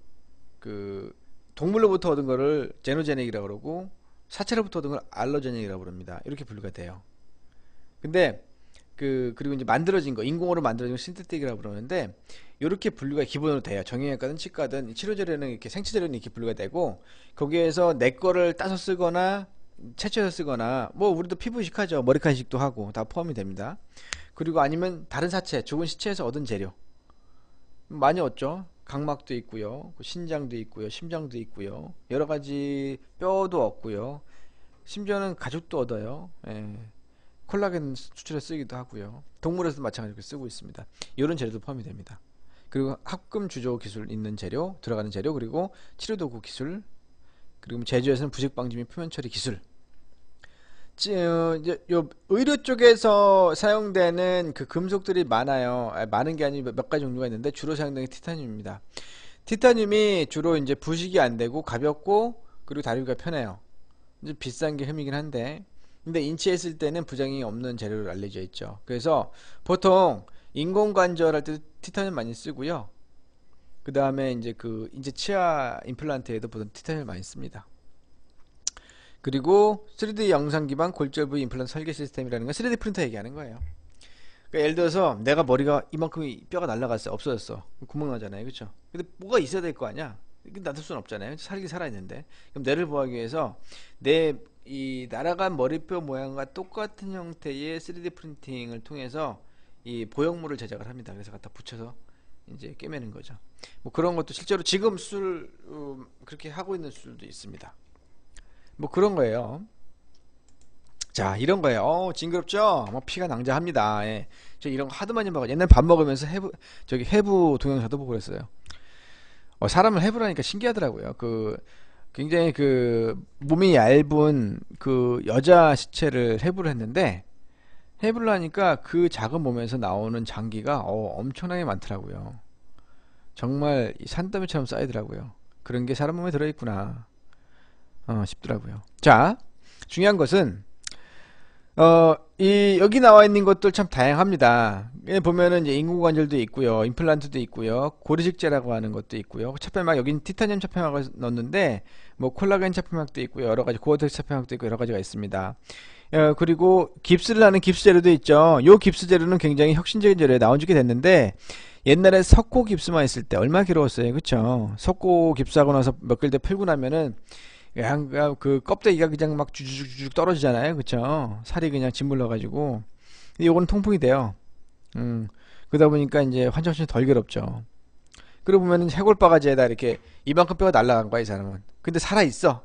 그 동물로부터 얻은 거를 제노제닉이라 그러고 사체로부터 얻은 걸 알로제닉이라고 부릅니다. 이렇게 분류가 돼요. 근데 그 그리고 이제 만들어진 거 인공으로 만들어진 걸 신테틱이라고 그러는데 이렇게 분류가 기본으로 돼요. 정형외과든 치과든 치료제료는 이렇게 생체제료는 이렇게 분류가 되고 거기에서 내 거를 따서 쓰거나 채취해서 쓰거나 뭐 우리도 피부식 하죠. 머리카락식도 하고 다 포함이 됩니다. 그리고 아니면 다른 사체, 죽은 시체에서 얻은 재료 많이 얻죠. 각막도 있고요, 그 신장도 있고요, 심장도 있고요, 여러 가지 뼈도 얻고요. 심지어는 가죽도 얻어요. 예. 콜라겐 수출에 쓰기도 하고요. 동물에서도 마찬가지로 쓰고 있습니다. 이런 재료도 포함이 됩니다. 그리고 합금 주조 기술 있는 재료 들어가는 재료 그리고 치료도구 그 기술 그리고 뭐 제주에서는 부식 방지 및 표면 처리 기술 어, 요 의료 쪽에서 사용되는 그 금속들이 많아요. 아, 많은 게 아니고 몇 가지 종류가 있는데 주로 사용되는 게 티타늄입니다. 티타늄이 주로 이제 부식이 안 되고 가볍고 그리고 다루기가 편해요. 이제 비싼 게 흠이긴 한데 근데 인체에 쓸 때는 부작용이 없는 재료로 알려져 있죠. 그래서 보통 인공관절할 때도 티타늄 많이 쓰고요. 그 다음에 이제 그인제 치아 임플란트에도 보통 티타늄을 많이 씁니다. 그리고 3D 영상 기반 골절 부 임플란트 설계 시스템이라는 건 3D 프린터 얘기하는 거예요. 그러니까 예를 들어서 내가 머리가 이만큼 뼈가 날라갔어 없어졌어 구멍 나잖아요 그쵸 그렇죠? 근데 뭐가 있어야 될 거 아니야 이건 놔둘 수는 없잖아요 살기 살아있는데 그럼 뇌를 보호하기 위해서 내 이 날아간 머리뼈 모양과 똑같은 형태의 3D 프린팅을 통해서 이 보형물을 제작을 합니다. 그래서 갖다 붙여서 이제 꿰매는 거죠. 뭐 그런 것도 실제로 지금 술 음, 그렇게 하고 있는 술도 있습니다. 뭐 그런 거예요. 자 이런 거예요. 어, 징그럽죠? 뭐 피가 낭자합니다. 예. 저 이런 거 하도 많이 먹어. 옛날 밥 먹으면서 해부 저기 해부 동영상도 보고 그랬어요. 어, 사람을 해부라니까 신기하더라고요. 그 굉장히 그 몸이 얇은 그 여자 시체를 해부를 했는데 해보려니까 그 작은 몸에서 나오는 장기가 어, 엄청나게 많더라고요. 정말 산더미처럼 쌓이더라고요. 그런 게 사람 몸에 들어있구나 어, 싶더라고요. 자, 중요한 것은 어, 이 여기 나와 있는 것들 참 다양합니다. 예, 보면은 이제 인공관절도 있고요, 임플란트도 있고요, 고리직제라고 하는 것도 있고요. 차폐막 여기는 티타늄 차폐막을 넣었는데 뭐 콜라겐 차폐막도 있고 여러 가지 고어텍스 차폐막도 있고 여러 가지가 있습니다. 예, 그리고 깁스를하는 깁스 재료도 있죠. 요 깁스 재료는 굉장히 혁신적인 재료에 나온 지게 됐는데 옛날에 석고 깁스만 있을 때 얼마나 괴로웠어요. 그쵸? 석고 깁스하고 나서 몇글월 풀고 나면은 그냥 그 껍데기가 그냥 막 주주주주 떨어지잖아요. 그쵸? 살이 그냥 짓물러가지고. 근데 요거는 통풍이 돼요. 음. 그러다 보니까 이제 환청신이 덜 괴롭죠. 그러고 보면은 해골 바가지에다 이렇게 이만큼 뼈가 날라간 거야, 이 사람은. 근데 살아있어.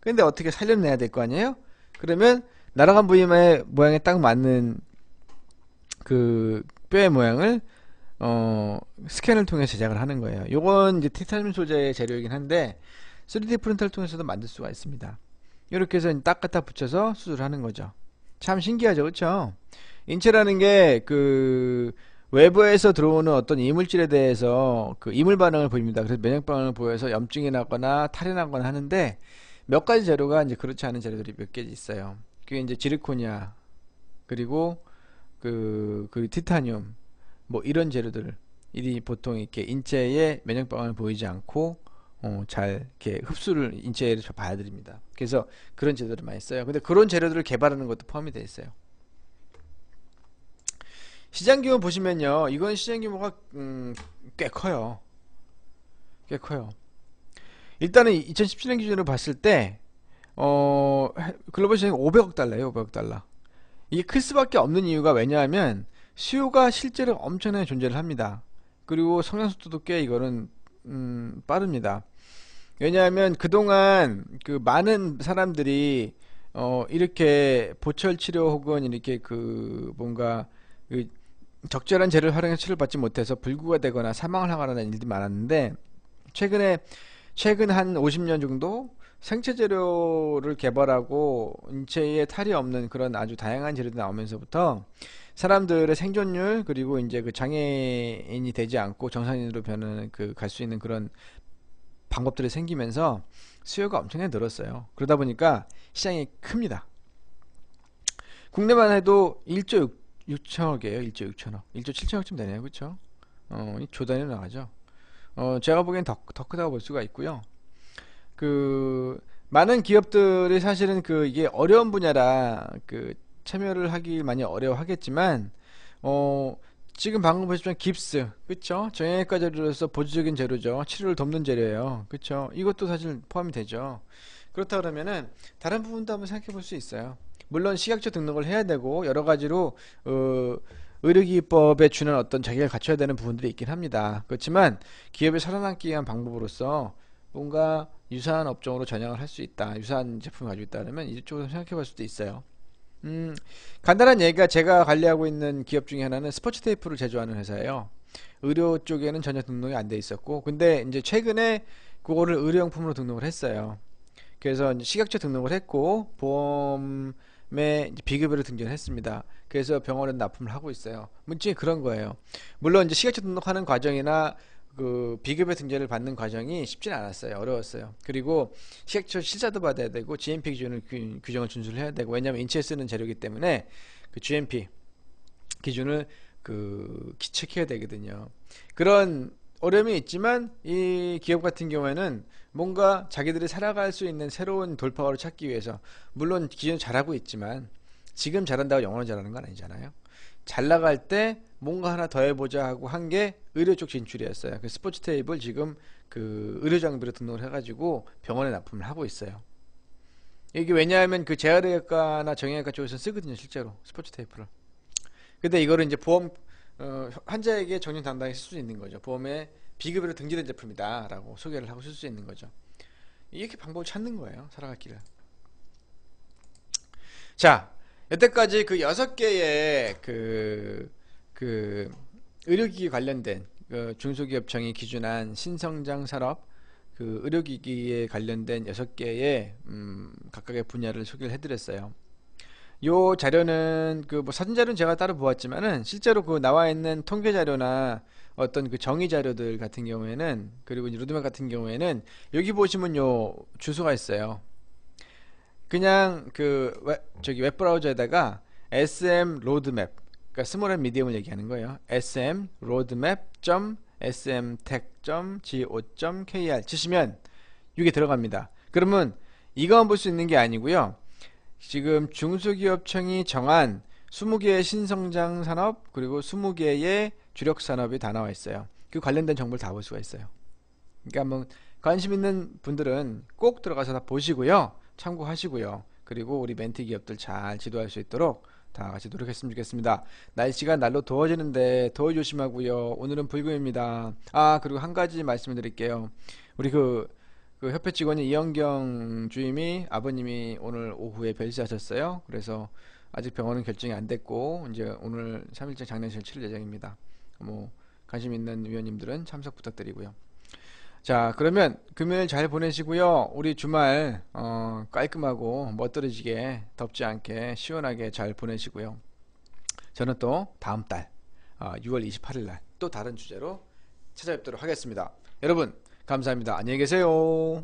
근데 어떻게 살려내야 될 거 아니에요? 그러면 날아간 부위의 모양에 딱 맞는 그 뼈의 모양을 어, 스캔을 통해 제작을 하는 거예요. 요건 이제 티타늄 소재의 재료이긴 한데 3D 프린터를 통해서도 만들 수가 있습니다. 이렇게 해서 딱 갖다 붙여서 수술을 하는 거죠. 참 신기하죠, 그렇죠? 인체라는 게 그 외부에서 들어오는 어떤 이물질에 대해서 그 이물 반응을 보입니다. 그래서 면역 반응을 보여서 염증이 나거나 탈이 나거나 하는데 몇 가지 재료가 이제 그렇지 않은 재료들이 몇 개 있어요. 그게 이제 지르코니아 그리고 그, 그 티타늄 뭐 이런 재료들 이 보통 이렇게 인체에 면역방어 보이지 않고 어, 잘 이렇게 흡수를 인체에 봐야 됩니다 그래서 그런 재료들을 많이 써요. 근데 그런 재료들을 개발하는 것도 포함이 되어 있어요. 시장 규모 보시면요, 이건 시장 규모가 음, 꽤 커요. 꽤 커요. 일단은 2017년 기준으로 봤을 때 어, 글로벌 시장이 500억 달러예요, 500억 달러. 이게 클 수밖에 없는 이유가 왜냐하면 수요가 실제로 엄청나게 존재를 합니다. 그리고 성장 속도도 꽤 이거는 음, 빠릅니다. 왜냐하면 그동안 그 많은 사람들이 어, 이렇게 보철 치료 혹은 이렇게 그 뭔가 그 적절한 재를 활용해 치료를 받지 못해서 불구가 되거나 사망을 하거나 일이 들 많았는데 최근에 최근 한 50년 정도 생체 재료를 개발하고 인체에 탈이 없는 그런 아주 다양한 재료들이 나오면서부터 사람들의 생존율 그리고 이제 그 장애인이 되지 않고 정상인으로 변하는 그 갈 수 있는 그런 방법들이 생기면서 수요가 엄청나게 늘었어요. 그러다 보니까 시장이 큽니다. 국내만 해도 1조 6, 천억이에요 1조 6천억. 1조 7천억쯤 되네요. 그렇죠? 어, 조단위로 나가죠. 어, 제가 보기엔 더, 더 크다고 볼 수가 있고요. 그 많은 기업들이 사실은 그 이게 어려운 분야라 그 참여를 하기 많이 어려워하겠지만 어 지금 방금 보셨지만 깁스 그쵸 정형외과 재료로서 보조적인 재료죠 치료를 돕는 재료예요 그쵸 이것도 사실 포함이 되죠 그렇다 그러면은 다른 부분도 한번 생각해 볼 수 있어요 물론 식약처 등록을 해야 되고 여러 가지로 어, 의료기법에 주는 어떤 자격을 갖춰야 되는 부분들이 있긴 합니다 그렇지만 기업이 살아남기 위한 방법으로서 뭔가 유사한 업종으로 전향을 할 수 있다. 유사한 제품을 가지고 있다면 이쪽으로 생각해 볼 수도 있어요. 음, 간단한 얘기가 제가 관리하고 있는 기업 중에 하나는 스포츠 테이프를 제조하는 회사예요. 의료 쪽에는 전혀 등록이 안 돼 있었고, 근데 이제 최근에 그거를 의료용품으로 등록을 했어요. 그래서 식약처 등록을 했고, 보험에 비급여를 등재를 했습니다. 그래서 병원에 납품을 하고 있어요. 문제이 그런 거예요. 물론 이제 식약처 등록하는 과정이나 그 비급여 등재를 받는 과정이 쉽진 않았어요. 어려웠어요. 그리고 시행처 시자도 받아야 되고 GMP 기준을 규정을 준수해야 를 되고 왜냐하면 인체에 쓰는 재료이기 때문에 그 GMP 기준을 그 기책해야 되거든요. 그런 어려움이 있지만 이 기업 같은 경우에는 뭔가 자기들이 살아갈 수 있는 새로운 돌파구를 찾기 위해서 물론 기존 잘하고 있지만 지금 잘한다고 영원히 잘하는 건 아니잖아요. 잘 나갈 때 뭔가 하나 더 해보자 하고 한 게 의료 쪽 진출이었어요. 그 스포츠 테이블 지금 그 의료 장비로 등록을 해가지고 병원에 납품을 하고 있어요. 이게 왜냐하면 그 재활의학과나 정형외과 쪽에서 쓰거든요, 실제로 스포츠 테이프를. 근데 이거를 이제 보험 어, 환자에게 정신 담당이 쓸수 있는 거죠. 보험에 비급여로 등재된 제품이다라고 소개를 하고 쓸 수 있는 거죠. 이렇게 방법을 찾는 거예요, 살아갈 길을. 자, 여태까지 그 여섯 개의 그, 그, 의료기기 관련된 그 중소기업청이 기준한 신성장 산업, 그 의료기기에 관련된 여섯 개의, 음, 각각의 분야를 소개를 해드렸어요. 요 자료는 그 뭐 사진 자료는 제가 따로 보았지만은 실제로 그 나와 있는 통계 자료나 어떤 그 정의 자료들 같은 경우에는 그리고 루드맵 같은 경우에는 여기 보시면 요 주소가 있어요. 그냥 그 웹, 저기 웹 브라우저에다가 SM 로드맵 그러니까 스몰 앤 미디엄을 얘기하는 거예요. SM 로드맵 d s m t e c h g o k r 치시면 이게 들어갑니다. 그러면 이거만 볼 수 있는 게 아니고요. 지금 중소기업청이 정한 20개의 신성장 산업 그리고 20개의 주력 산업이 다 나와 있어요. 그 관련된 정보를 다 볼 수가 있어요. 그러니까 뭐 관심 있는 분들은 꼭 들어가서 다 보시고요. 참고하시고요. 그리고 우리 멘티 기업들 잘 지도할 수 있도록 다 같이 노력했으면 좋겠습니다. 날씨가 날로 더워지는데 더워 조심하고요. 오늘은 불금입니다. 아 그리고 한 가지 말씀을 드릴게요. 우리 그, 그 협회 직원이 이영경 주임이 아버님이 오늘 오후에 별세하셨어요. 그래서 아직 병원은 결정이 안 됐고 이제 오늘 3일째 장례식을 치를 예정입니다. 뭐 관심 있는 위원님들은 참석 부탁드리고요. 자 그러면 금요일 잘 보내시고요 우리 주말 어, 깔끔하고 멋들어지게 덥지 않게 시원하게 잘 보내시고요 저는 또 다음 달 어, 아, 6월 28일 날 또 다른 주제로 찾아뵙도록 하겠습니다 여러분 감사합니다 안녕히 계세요